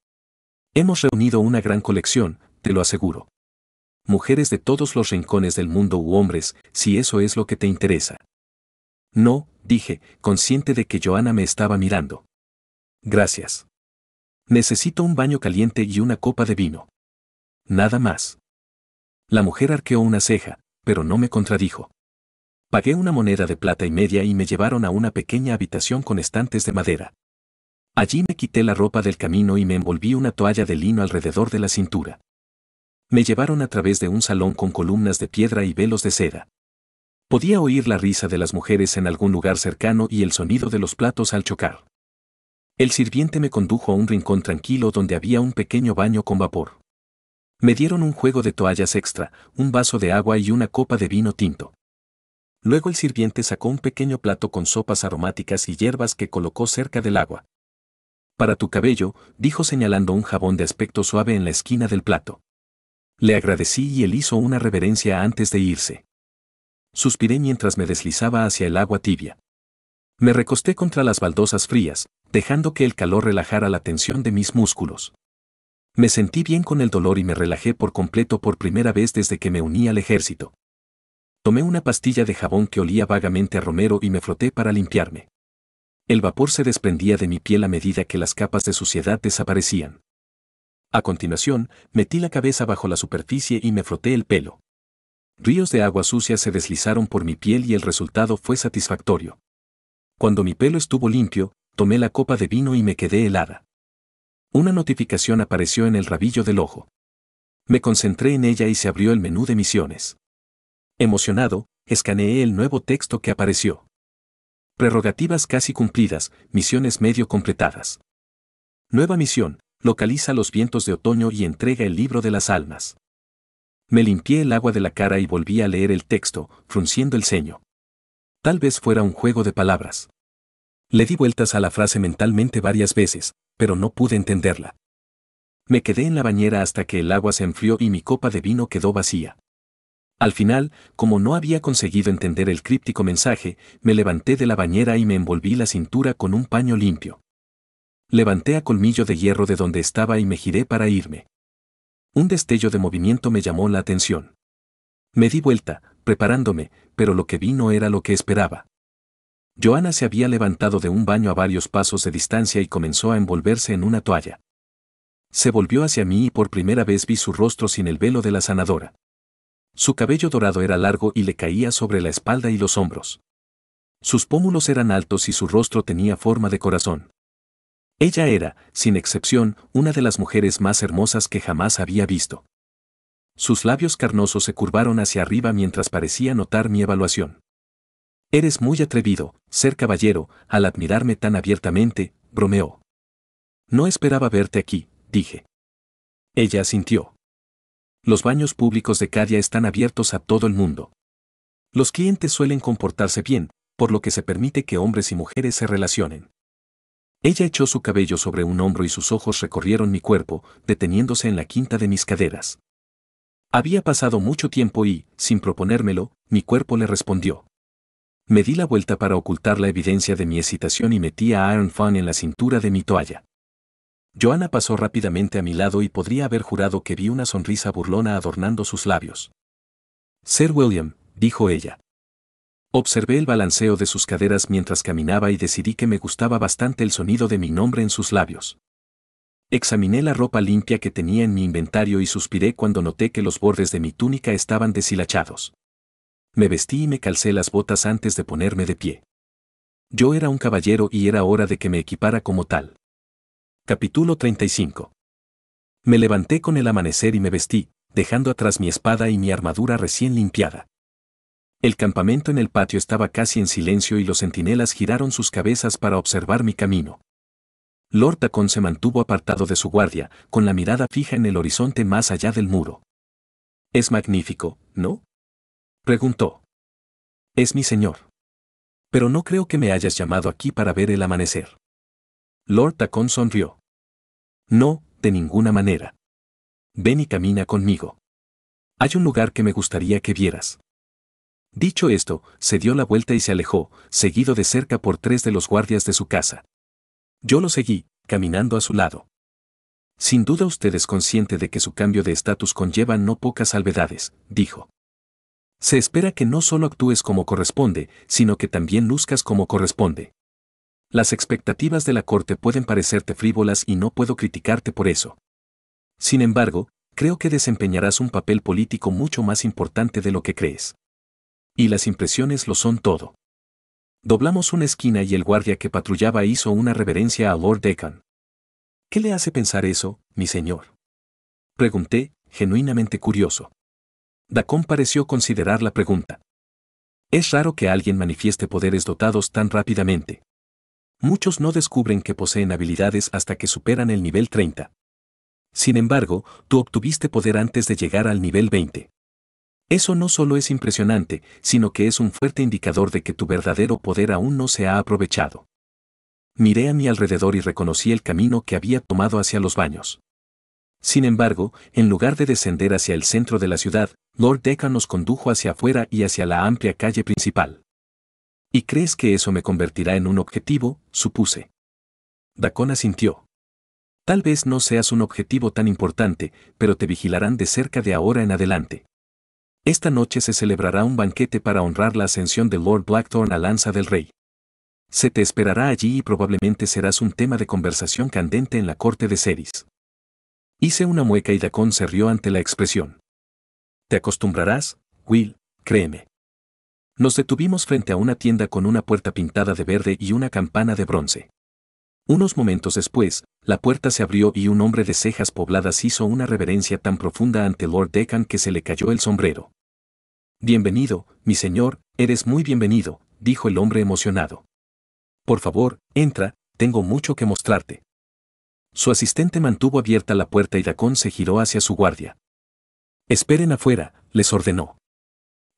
Speaker 1: Hemos reunido una gran colección, te lo aseguro. Mujeres de todos los rincones del mundo u hombres, si eso es lo que te interesa. No, dije, consciente de que Joana me estaba mirando. Gracias. Necesito un baño caliente y una copa de vino. Nada más. La mujer arqueó una ceja, pero no me contradijo. Pagué una moneda de plata y media y me llevaron a una pequeña habitación con estantes de madera. Allí me quité la ropa del camino y me envolví una toalla de lino alrededor de la cintura. Me llevaron a través de un salón con columnas de piedra y velos de seda. Podía oír la risa de las mujeres en algún lugar cercano y el sonido de los platos al chocar. El sirviente me condujo a un rincón tranquilo donde había un pequeño baño con vapor. Me dieron un juego de toallas extra, un vaso de agua y una copa de vino tinto. Luego el sirviente sacó un pequeño plato con sopas aromáticas y hierbas que colocó cerca del agua. Para tu cabello, dijo señalando un jabón de aspecto suave en la esquina del plato. Le agradecí y él hizo una reverencia antes de irse. Suspiré mientras me deslizaba hacia el agua tibia. Me recosté contra las baldosas frías, dejando que el calor relajara la tensión de mis músculos. Me sentí bien con el dolor y me relajé por completo por primera vez desde que me uní al ejército. Tomé una pastilla de jabón que olía vagamente a romero y me froté para limpiarme. El vapor se desprendía de mi piel a medida que las capas de suciedad desaparecían. A continuación, metí la cabeza bajo la superficie y me froté el pelo. Ríos de agua sucia se deslizaron por mi piel y el resultado fue satisfactorio. Cuando mi pelo estuvo limpio, tomé la copa de vino y me quedé helada. Una notificación apareció en el rabillo del ojo. Me concentré en ella y se abrió el menú de misiones. Emocionado, escaneé el nuevo texto que apareció. Prerrogativas casi cumplidas, misiones medio completadas. Nueva misión, localiza los vientos de otoño y entrega el libro de las almas. Me limpié el agua de la cara y volví a leer el texto, frunciendo el ceño. Tal vez fuera un juego de palabras. Le di vueltas a la frase mentalmente varias veces, pero no pude entenderla. Me quedé en la bañera hasta que el agua se enfrió y mi copa de vino quedó vacía. Al final, como no había conseguido entender el críptico mensaje, me levanté de la bañera y me envolví la cintura con un paño limpio. Levanté a colmillo de hierro de donde estaba y me giré para irme. Un destello de movimiento me llamó la atención. Me di vuelta, preparándome, pero lo que vi no era lo que esperaba. Joana se había levantado de un baño a varios pasos de distancia y comenzó a envolverse en una toalla. Se volvió hacia mí y por primera vez vi su rostro sin el velo de la sanadora. Su cabello dorado era largo y le caía sobre la espalda y los hombros. Sus pómulos eran altos y su rostro tenía forma de corazón. Ella era, sin excepción, una de las mujeres más hermosas que jamás había visto. Sus labios carnosos se curvaron hacia arriba mientras parecía notar mi evaluación. Eres muy atrevido, ser caballero, al admirarme tan abiertamente, bromeó. No esperaba verte aquí, dije. Ella asintió. Los baños públicos de Cadia están abiertos a todo el mundo. Los clientes suelen comportarse bien, por lo que se permite que hombres y mujeres se relacionen. Ella echó su cabello sobre un hombro y sus ojos recorrieron mi cuerpo, deteniéndose en la quinta de mis caderas. Había pasado mucho tiempo y, sin proponérmelo, mi cuerpo le respondió. Me di la vuelta para ocultar la evidencia de mi excitación y metí a Iron Fan en la cintura de mi toalla. Joanna pasó rápidamente a mi lado y podría haber jurado que vi una sonrisa burlona adornando sus labios. Sir William, dijo ella. Observé el balanceo de sus caderas mientras caminaba y decidí que me gustaba bastante el sonido de mi nombre en sus labios. Examiné la ropa limpia que tenía en mi inventario y suspiré cuando noté que los bordes de mi túnica estaban deshilachados me vestí y me calcé las botas antes de ponerme de pie. Yo era un caballero y era hora de que me equipara como tal. Capítulo 35. Me levanté con el amanecer y me vestí, dejando atrás mi espada y mi armadura recién limpiada. El campamento en el patio estaba casi en silencio y los centinelas giraron sus cabezas para observar mi camino. Lord Tacon se mantuvo apartado de su guardia, con la mirada fija en el horizonte más allá del muro. Es magnífico, ¿no? Preguntó. Es mi señor. Pero no creo que me hayas llamado aquí para ver el amanecer. Lord Tacón sonrió. No, de ninguna manera. Ven y camina conmigo. Hay un lugar que me gustaría que vieras. Dicho esto, se dio la vuelta y se alejó, seguido de cerca por tres de los guardias de su casa. Yo lo seguí, caminando a su lado. Sin duda usted es consciente de que su cambio de estatus conlleva no pocas salvedades, dijo. Se espera que no solo actúes como corresponde, sino que también luzcas como corresponde. Las expectativas de la corte pueden parecerte frívolas y no puedo criticarte por eso. Sin embargo, creo que desempeñarás un papel político mucho más importante de lo que crees. Y las impresiones lo son todo. Doblamos una esquina y el guardia que patrullaba hizo una reverencia a Lord Deccan. ¿Qué le hace pensar eso, mi señor? Pregunté, genuinamente curioso. Dacón pareció considerar la pregunta. Es raro que alguien manifieste poderes dotados tan rápidamente. Muchos no descubren que poseen habilidades hasta que superan el nivel 30. Sin embargo, tú obtuviste poder antes de llegar al nivel 20. Eso no solo es impresionante, sino que es un fuerte indicador de que tu verdadero poder aún no se ha aprovechado. Miré a mi alrededor y reconocí el camino que había tomado hacia los baños. Sin embargo, en lugar de descender hacia el centro de la ciudad, Lord Deca nos condujo hacia afuera y hacia la amplia calle principal. ¿Y crees que eso me convertirá en un objetivo? supuse. Dacona asintió. Tal vez no seas un objetivo tan importante, pero te vigilarán de cerca de ahora en adelante. Esta noche se celebrará un banquete para honrar la ascensión de Lord Blackthorne a Lanza del Rey. Se te esperará allí y probablemente serás un tema de conversación candente en la corte de Ceres. Hice una mueca y Dacón se rió ante la expresión. Te acostumbrarás, Will, créeme. Nos detuvimos frente a una tienda con una puerta pintada de verde y una campana de bronce. Unos momentos después, la puerta se abrió y un hombre de cejas pobladas hizo una reverencia tan profunda ante Lord Deccan que se le cayó el sombrero. Bienvenido, mi señor, eres muy bienvenido, dijo el hombre emocionado. Por favor, entra, tengo mucho que mostrarte. Su asistente mantuvo abierta la puerta y Dacón se giró hacia su guardia. Esperen afuera, les ordenó.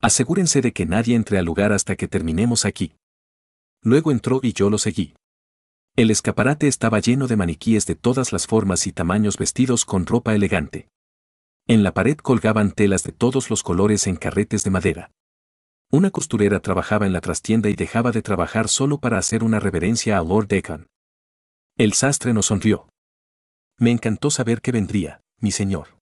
Speaker 1: Asegúrense de que nadie entre al lugar hasta que terminemos aquí. Luego entró y yo lo seguí. El escaparate estaba lleno de maniquíes de todas las formas y tamaños vestidos con ropa elegante. En la pared colgaban telas de todos los colores en carretes de madera. Una costurera trabajaba en la trastienda y dejaba de trabajar solo para hacer una reverencia a Lord Deacon. El sastre nos sonrió. Me encantó saber que vendría, mi señor.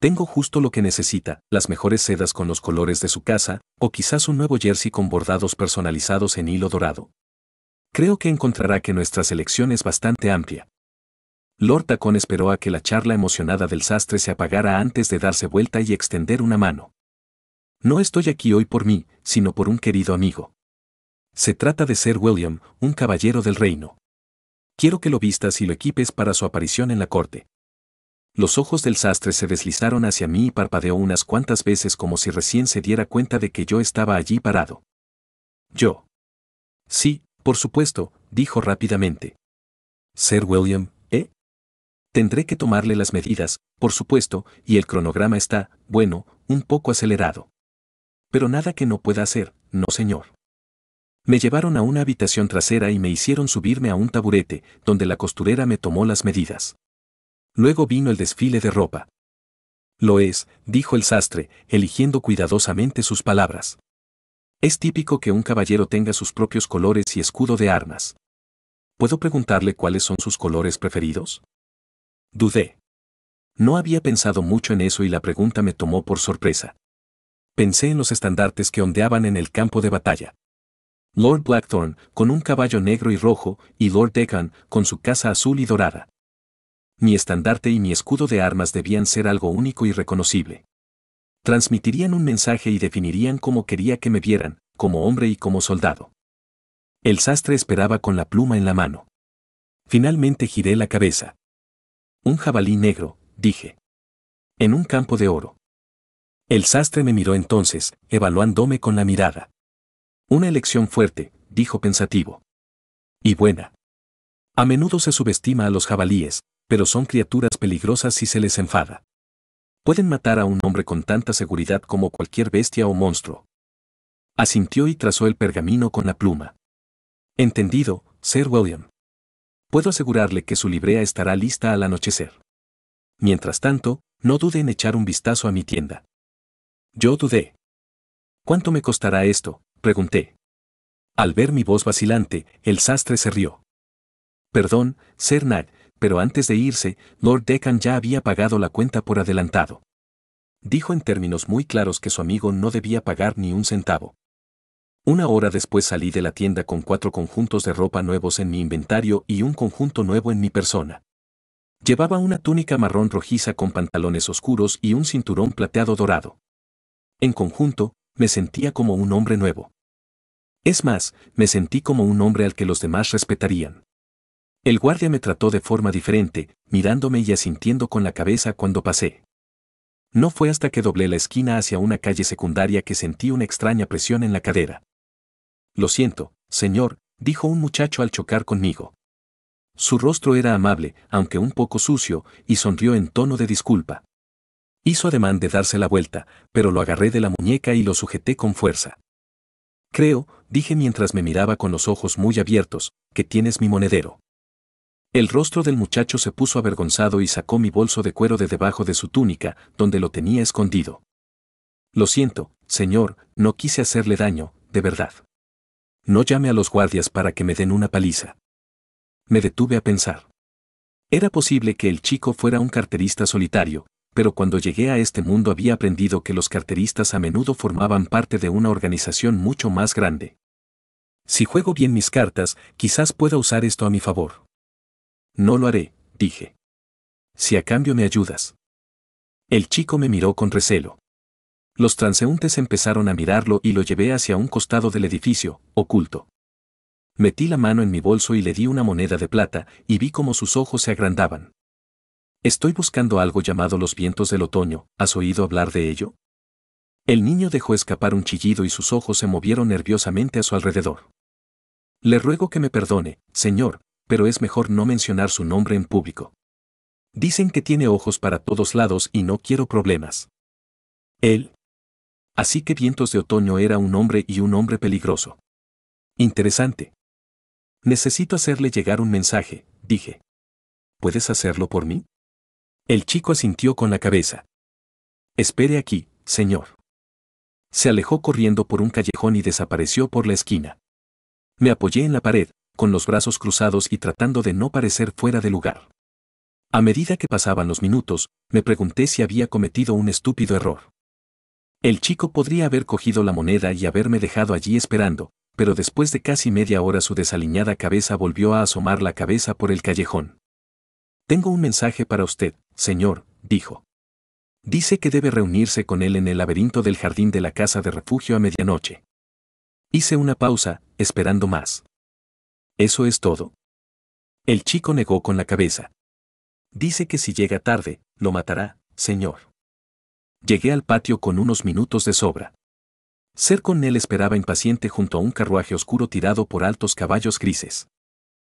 Speaker 1: Tengo justo lo que necesita, las mejores sedas con los colores de su casa, o quizás un nuevo jersey con bordados personalizados en hilo dorado. Creo que encontrará que nuestra selección es bastante amplia. Lord Tacón esperó a que la charla emocionada del sastre se apagara antes de darse vuelta y extender una mano. No estoy aquí hoy por mí, sino por un querido amigo. Se trata de ser William, un caballero del reino. Quiero que lo vistas y lo equipes para su aparición en la corte. Los ojos del sastre se deslizaron hacia mí y parpadeó unas cuantas veces como si recién se diera cuenta de que yo estaba allí parado. Yo. Sí, por supuesto, dijo rápidamente. Sir William, ¿eh? Tendré que tomarle las medidas, por supuesto, y el cronograma está, bueno, un poco acelerado. Pero nada que no pueda hacer, no señor. Me llevaron a una habitación trasera y me hicieron subirme a un taburete, donde la costurera me tomó las medidas. Luego vino el desfile de ropa. Lo es, dijo el sastre, eligiendo cuidadosamente sus palabras. Es típico que un caballero tenga sus propios colores y escudo de armas. ¿Puedo preguntarle cuáles son sus colores preferidos? Dudé. No había pensado mucho en eso y la pregunta me tomó por sorpresa. Pensé en los estandartes que ondeaban en el campo de batalla. Lord Blackthorn, con un caballo negro y rojo, y Lord Deccan, con su casa azul y dorada. Mi estandarte y mi escudo de armas debían ser algo único y reconocible. Transmitirían un mensaje y definirían cómo quería que me vieran, como hombre y como soldado. El sastre esperaba con la pluma en la mano. Finalmente giré la cabeza. Un jabalí negro, dije. En un campo de oro. El sastre me miró entonces, evaluándome con la mirada. Una elección fuerte, dijo pensativo. Y buena. A menudo se subestima a los jabalíes, pero son criaturas peligrosas si se les enfada. Pueden matar a un hombre con tanta seguridad como cualquier bestia o monstruo. Asintió y trazó el pergamino con la pluma. Entendido, Sir William. Puedo asegurarle que su librea estará lista al anochecer. Mientras tanto, no dude en echar un vistazo a mi tienda. Yo dudé. ¿Cuánto me costará esto? pregunté. Al ver mi voz vacilante, el sastre se rió. Perdón, Nag, pero antes de irse, Lord Deccan ya había pagado la cuenta por adelantado. Dijo en términos muy claros que su amigo no debía pagar ni un centavo. Una hora después salí de la tienda con cuatro conjuntos de ropa nuevos en mi inventario y un conjunto nuevo en mi persona. Llevaba una túnica marrón rojiza con pantalones oscuros y un cinturón plateado dorado. En conjunto, me sentía como un hombre nuevo. Es más, me sentí como un hombre al que los demás respetarían. El guardia me trató de forma diferente, mirándome y asintiendo con la cabeza cuando pasé. No fue hasta que doblé la esquina hacia una calle secundaria que sentí una extraña presión en la cadera. Lo siento, señor, dijo un muchacho al chocar conmigo. Su rostro era amable, aunque un poco sucio, y sonrió en tono de disculpa. Hizo ademán de darse la vuelta, pero lo agarré de la muñeca y lo sujeté con fuerza. Creo, dije mientras me miraba con los ojos muy abiertos, que tienes mi monedero. El rostro del muchacho se puso avergonzado y sacó mi bolso de cuero de debajo de su túnica, donde lo tenía escondido. Lo siento, señor, no quise hacerle daño, de verdad. No llame a los guardias para que me den una paliza. Me detuve a pensar. Era posible que el chico fuera un carterista solitario, pero cuando llegué a este mundo había aprendido que los carteristas a menudo formaban parte de una organización mucho más grande. Si juego bien mis cartas, quizás pueda usar esto a mi favor. No lo haré, dije. Si a cambio me ayudas. El chico me miró con recelo. Los transeúntes empezaron a mirarlo y lo llevé hacia un costado del edificio, oculto. Metí la mano en mi bolso y le di una moneda de plata, y vi cómo sus ojos se agrandaban. Estoy buscando algo llamado los vientos del otoño, ¿has oído hablar de ello? El niño dejó escapar un chillido y sus ojos se movieron nerviosamente a su alrededor. Le ruego que me perdone, señor, pero es mejor no mencionar su nombre en público. Dicen que tiene ojos para todos lados y no quiero problemas. Él. Así que Vientos de Otoño era un hombre y un hombre peligroso. Interesante. Necesito hacerle llegar un mensaje, dije. ¿Puedes hacerlo por mí? El chico asintió con la cabeza. Espere aquí, señor. Se alejó corriendo por un callejón y desapareció por la esquina. Me apoyé en la pared, con los brazos cruzados y tratando de no parecer fuera de lugar. A medida que pasaban los minutos, me pregunté si había cometido un estúpido error. El chico podría haber cogido la moneda y haberme dejado allí esperando, pero después de casi media hora su desaliñada cabeza volvió a asomar la cabeza por el callejón. Tengo un mensaje para usted, Señor, dijo. Dice que debe reunirse con él en el laberinto del jardín de la casa de refugio a medianoche. Hice una pausa, esperando más. Eso es todo. El chico negó con la cabeza. Dice que si llega tarde, lo matará, señor. Llegué al patio con unos minutos de sobra. Ser con él esperaba impaciente junto a un carruaje oscuro tirado por altos caballos grises.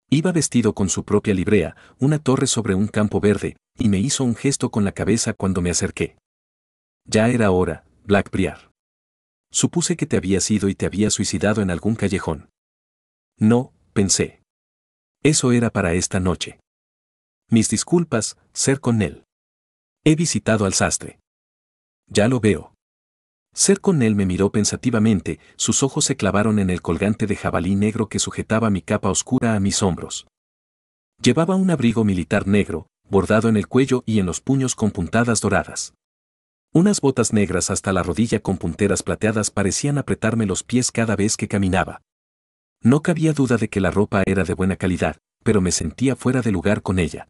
Speaker 1: Iba vestido con su propia librea, una torre sobre un campo verde, y me hizo un gesto con la cabeza cuando me acerqué. Ya era hora, Black Briar. Supuse que te había ido y te había suicidado en algún callejón. No, pensé. Eso era para esta noche. Mis disculpas, ser con él. He visitado al sastre. Ya lo veo. Ser con él me miró pensativamente, sus ojos se clavaron en el colgante de jabalí negro que sujetaba mi capa oscura a mis hombros. Llevaba un abrigo militar negro, bordado en el cuello y en los puños con puntadas doradas. Unas botas negras hasta la rodilla con punteras plateadas parecían apretarme los pies cada vez que caminaba. No cabía duda de que la ropa era de buena calidad, pero me sentía fuera de lugar con ella.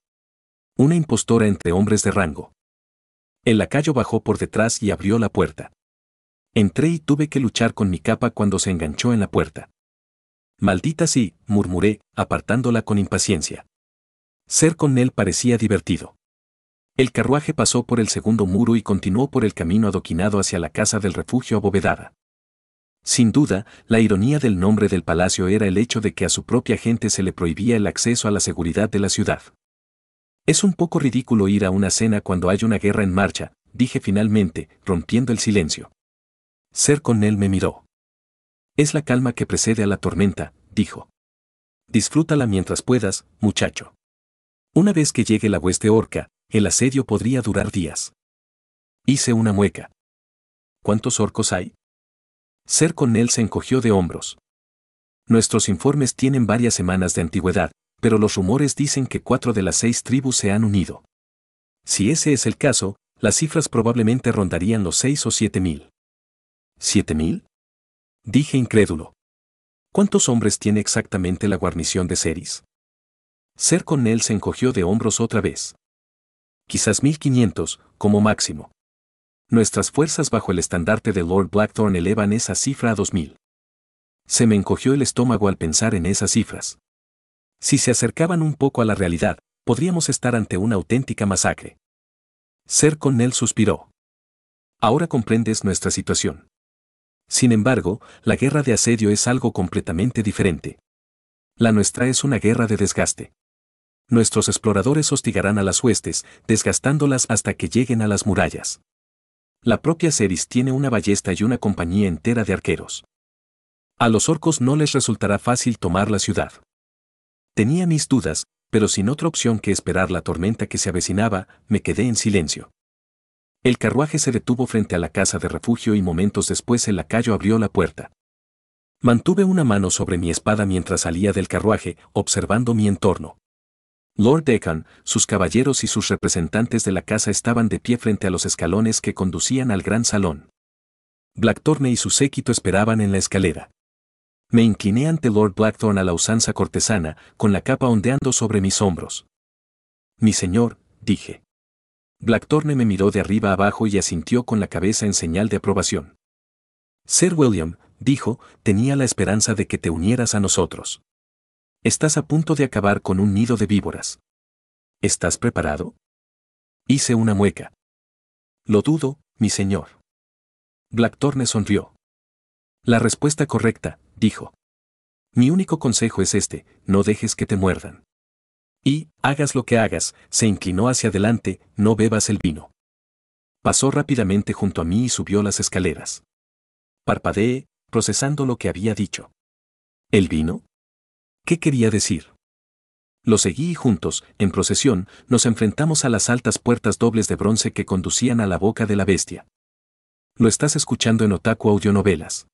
Speaker 1: Una impostora entre hombres de rango. El lacayo bajó por detrás y abrió la puerta. Entré y tuve que luchar con mi capa cuando se enganchó en la puerta. Maldita sí, murmuré, apartándola con impaciencia. Ser con él parecía divertido. El carruaje pasó por el segundo muro y continuó por el camino adoquinado hacia la casa del refugio abovedada. Sin duda, la ironía del nombre del palacio era el hecho de que a su propia gente se le prohibía el acceso a la seguridad de la ciudad. Es un poco ridículo ir a una cena cuando hay una guerra en marcha, dije finalmente, rompiendo el silencio. Ser con él me miró. Es la calma que precede a la tormenta, dijo. Disfrútala mientras puedas, muchacho. Una vez que llegue la hueste orca, el asedio podría durar días. Hice una mueca. ¿Cuántos orcos hay? Ser con él se encogió de hombros. Nuestros informes tienen varias semanas de antigüedad, pero los rumores dicen que cuatro de las seis tribus se han unido. Si ese es el caso, las cifras probablemente rondarían los seis o siete mil. ¿Siete mil? Dije incrédulo. ¿Cuántos hombres tiene exactamente la guarnición de Ceres? Ser con él se encogió de hombros otra vez. Quizás mil quinientos, como máximo. Nuestras fuerzas bajo el estandarte de Lord Blackthorne elevan esa cifra a mil. Se me encogió el estómago al pensar en esas cifras. Si se acercaban un poco a la realidad, podríamos estar ante una auténtica masacre. Ser él suspiró. Ahora comprendes nuestra situación. Sin embargo, la guerra de asedio es algo completamente diferente. La nuestra es una guerra de desgaste. Nuestros exploradores hostigarán a las huestes, desgastándolas hasta que lleguen a las murallas. La propia Ceris tiene una ballesta y una compañía entera de arqueros. A los orcos no les resultará fácil tomar la ciudad. Tenía mis dudas, pero sin otra opción que esperar la tormenta que se avecinaba, me quedé en silencio. El carruaje se detuvo frente a la casa de refugio y momentos después el lacayo abrió la puerta. Mantuve una mano sobre mi espada mientras salía del carruaje, observando mi entorno. Lord Deacon, sus caballeros y sus representantes de la casa estaban de pie frente a los escalones que conducían al gran salón. Blackthorne y su séquito esperaban en la escalera. Me incliné ante Lord Blackthorne a la usanza cortesana, con la capa ondeando sobre mis hombros. Mi señor, dije. Blackthorne me miró de arriba abajo y asintió con la cabeza en señal de aprobación. Sir William, dijo, tenía la esperanza de que te unieras a nosotros. Estás a punto de acabar con un nido de víboras. ¿Estás preparado? Hice una mueca. Lo dudo, mi señor. Blackthorne sonrió. La respuesta correcta, dijo. Mi único consejo es este, no dejes que te muerdan. Y, hagas lo que hagas, se inclinó hacia adelante, no bebas el vino. Pasó rápidamente junto a mí y subió las escaleras. Parpadeé, procesando lo que había dicho. ¿El vino? ¿Qué quería decir? Lo seguí y juntos, en procesión, nos enfrentamos a las altas puertas dobles de bronce que conducían a la boca de la bestia. Lo estás escuchando en Otaku Audionovelas.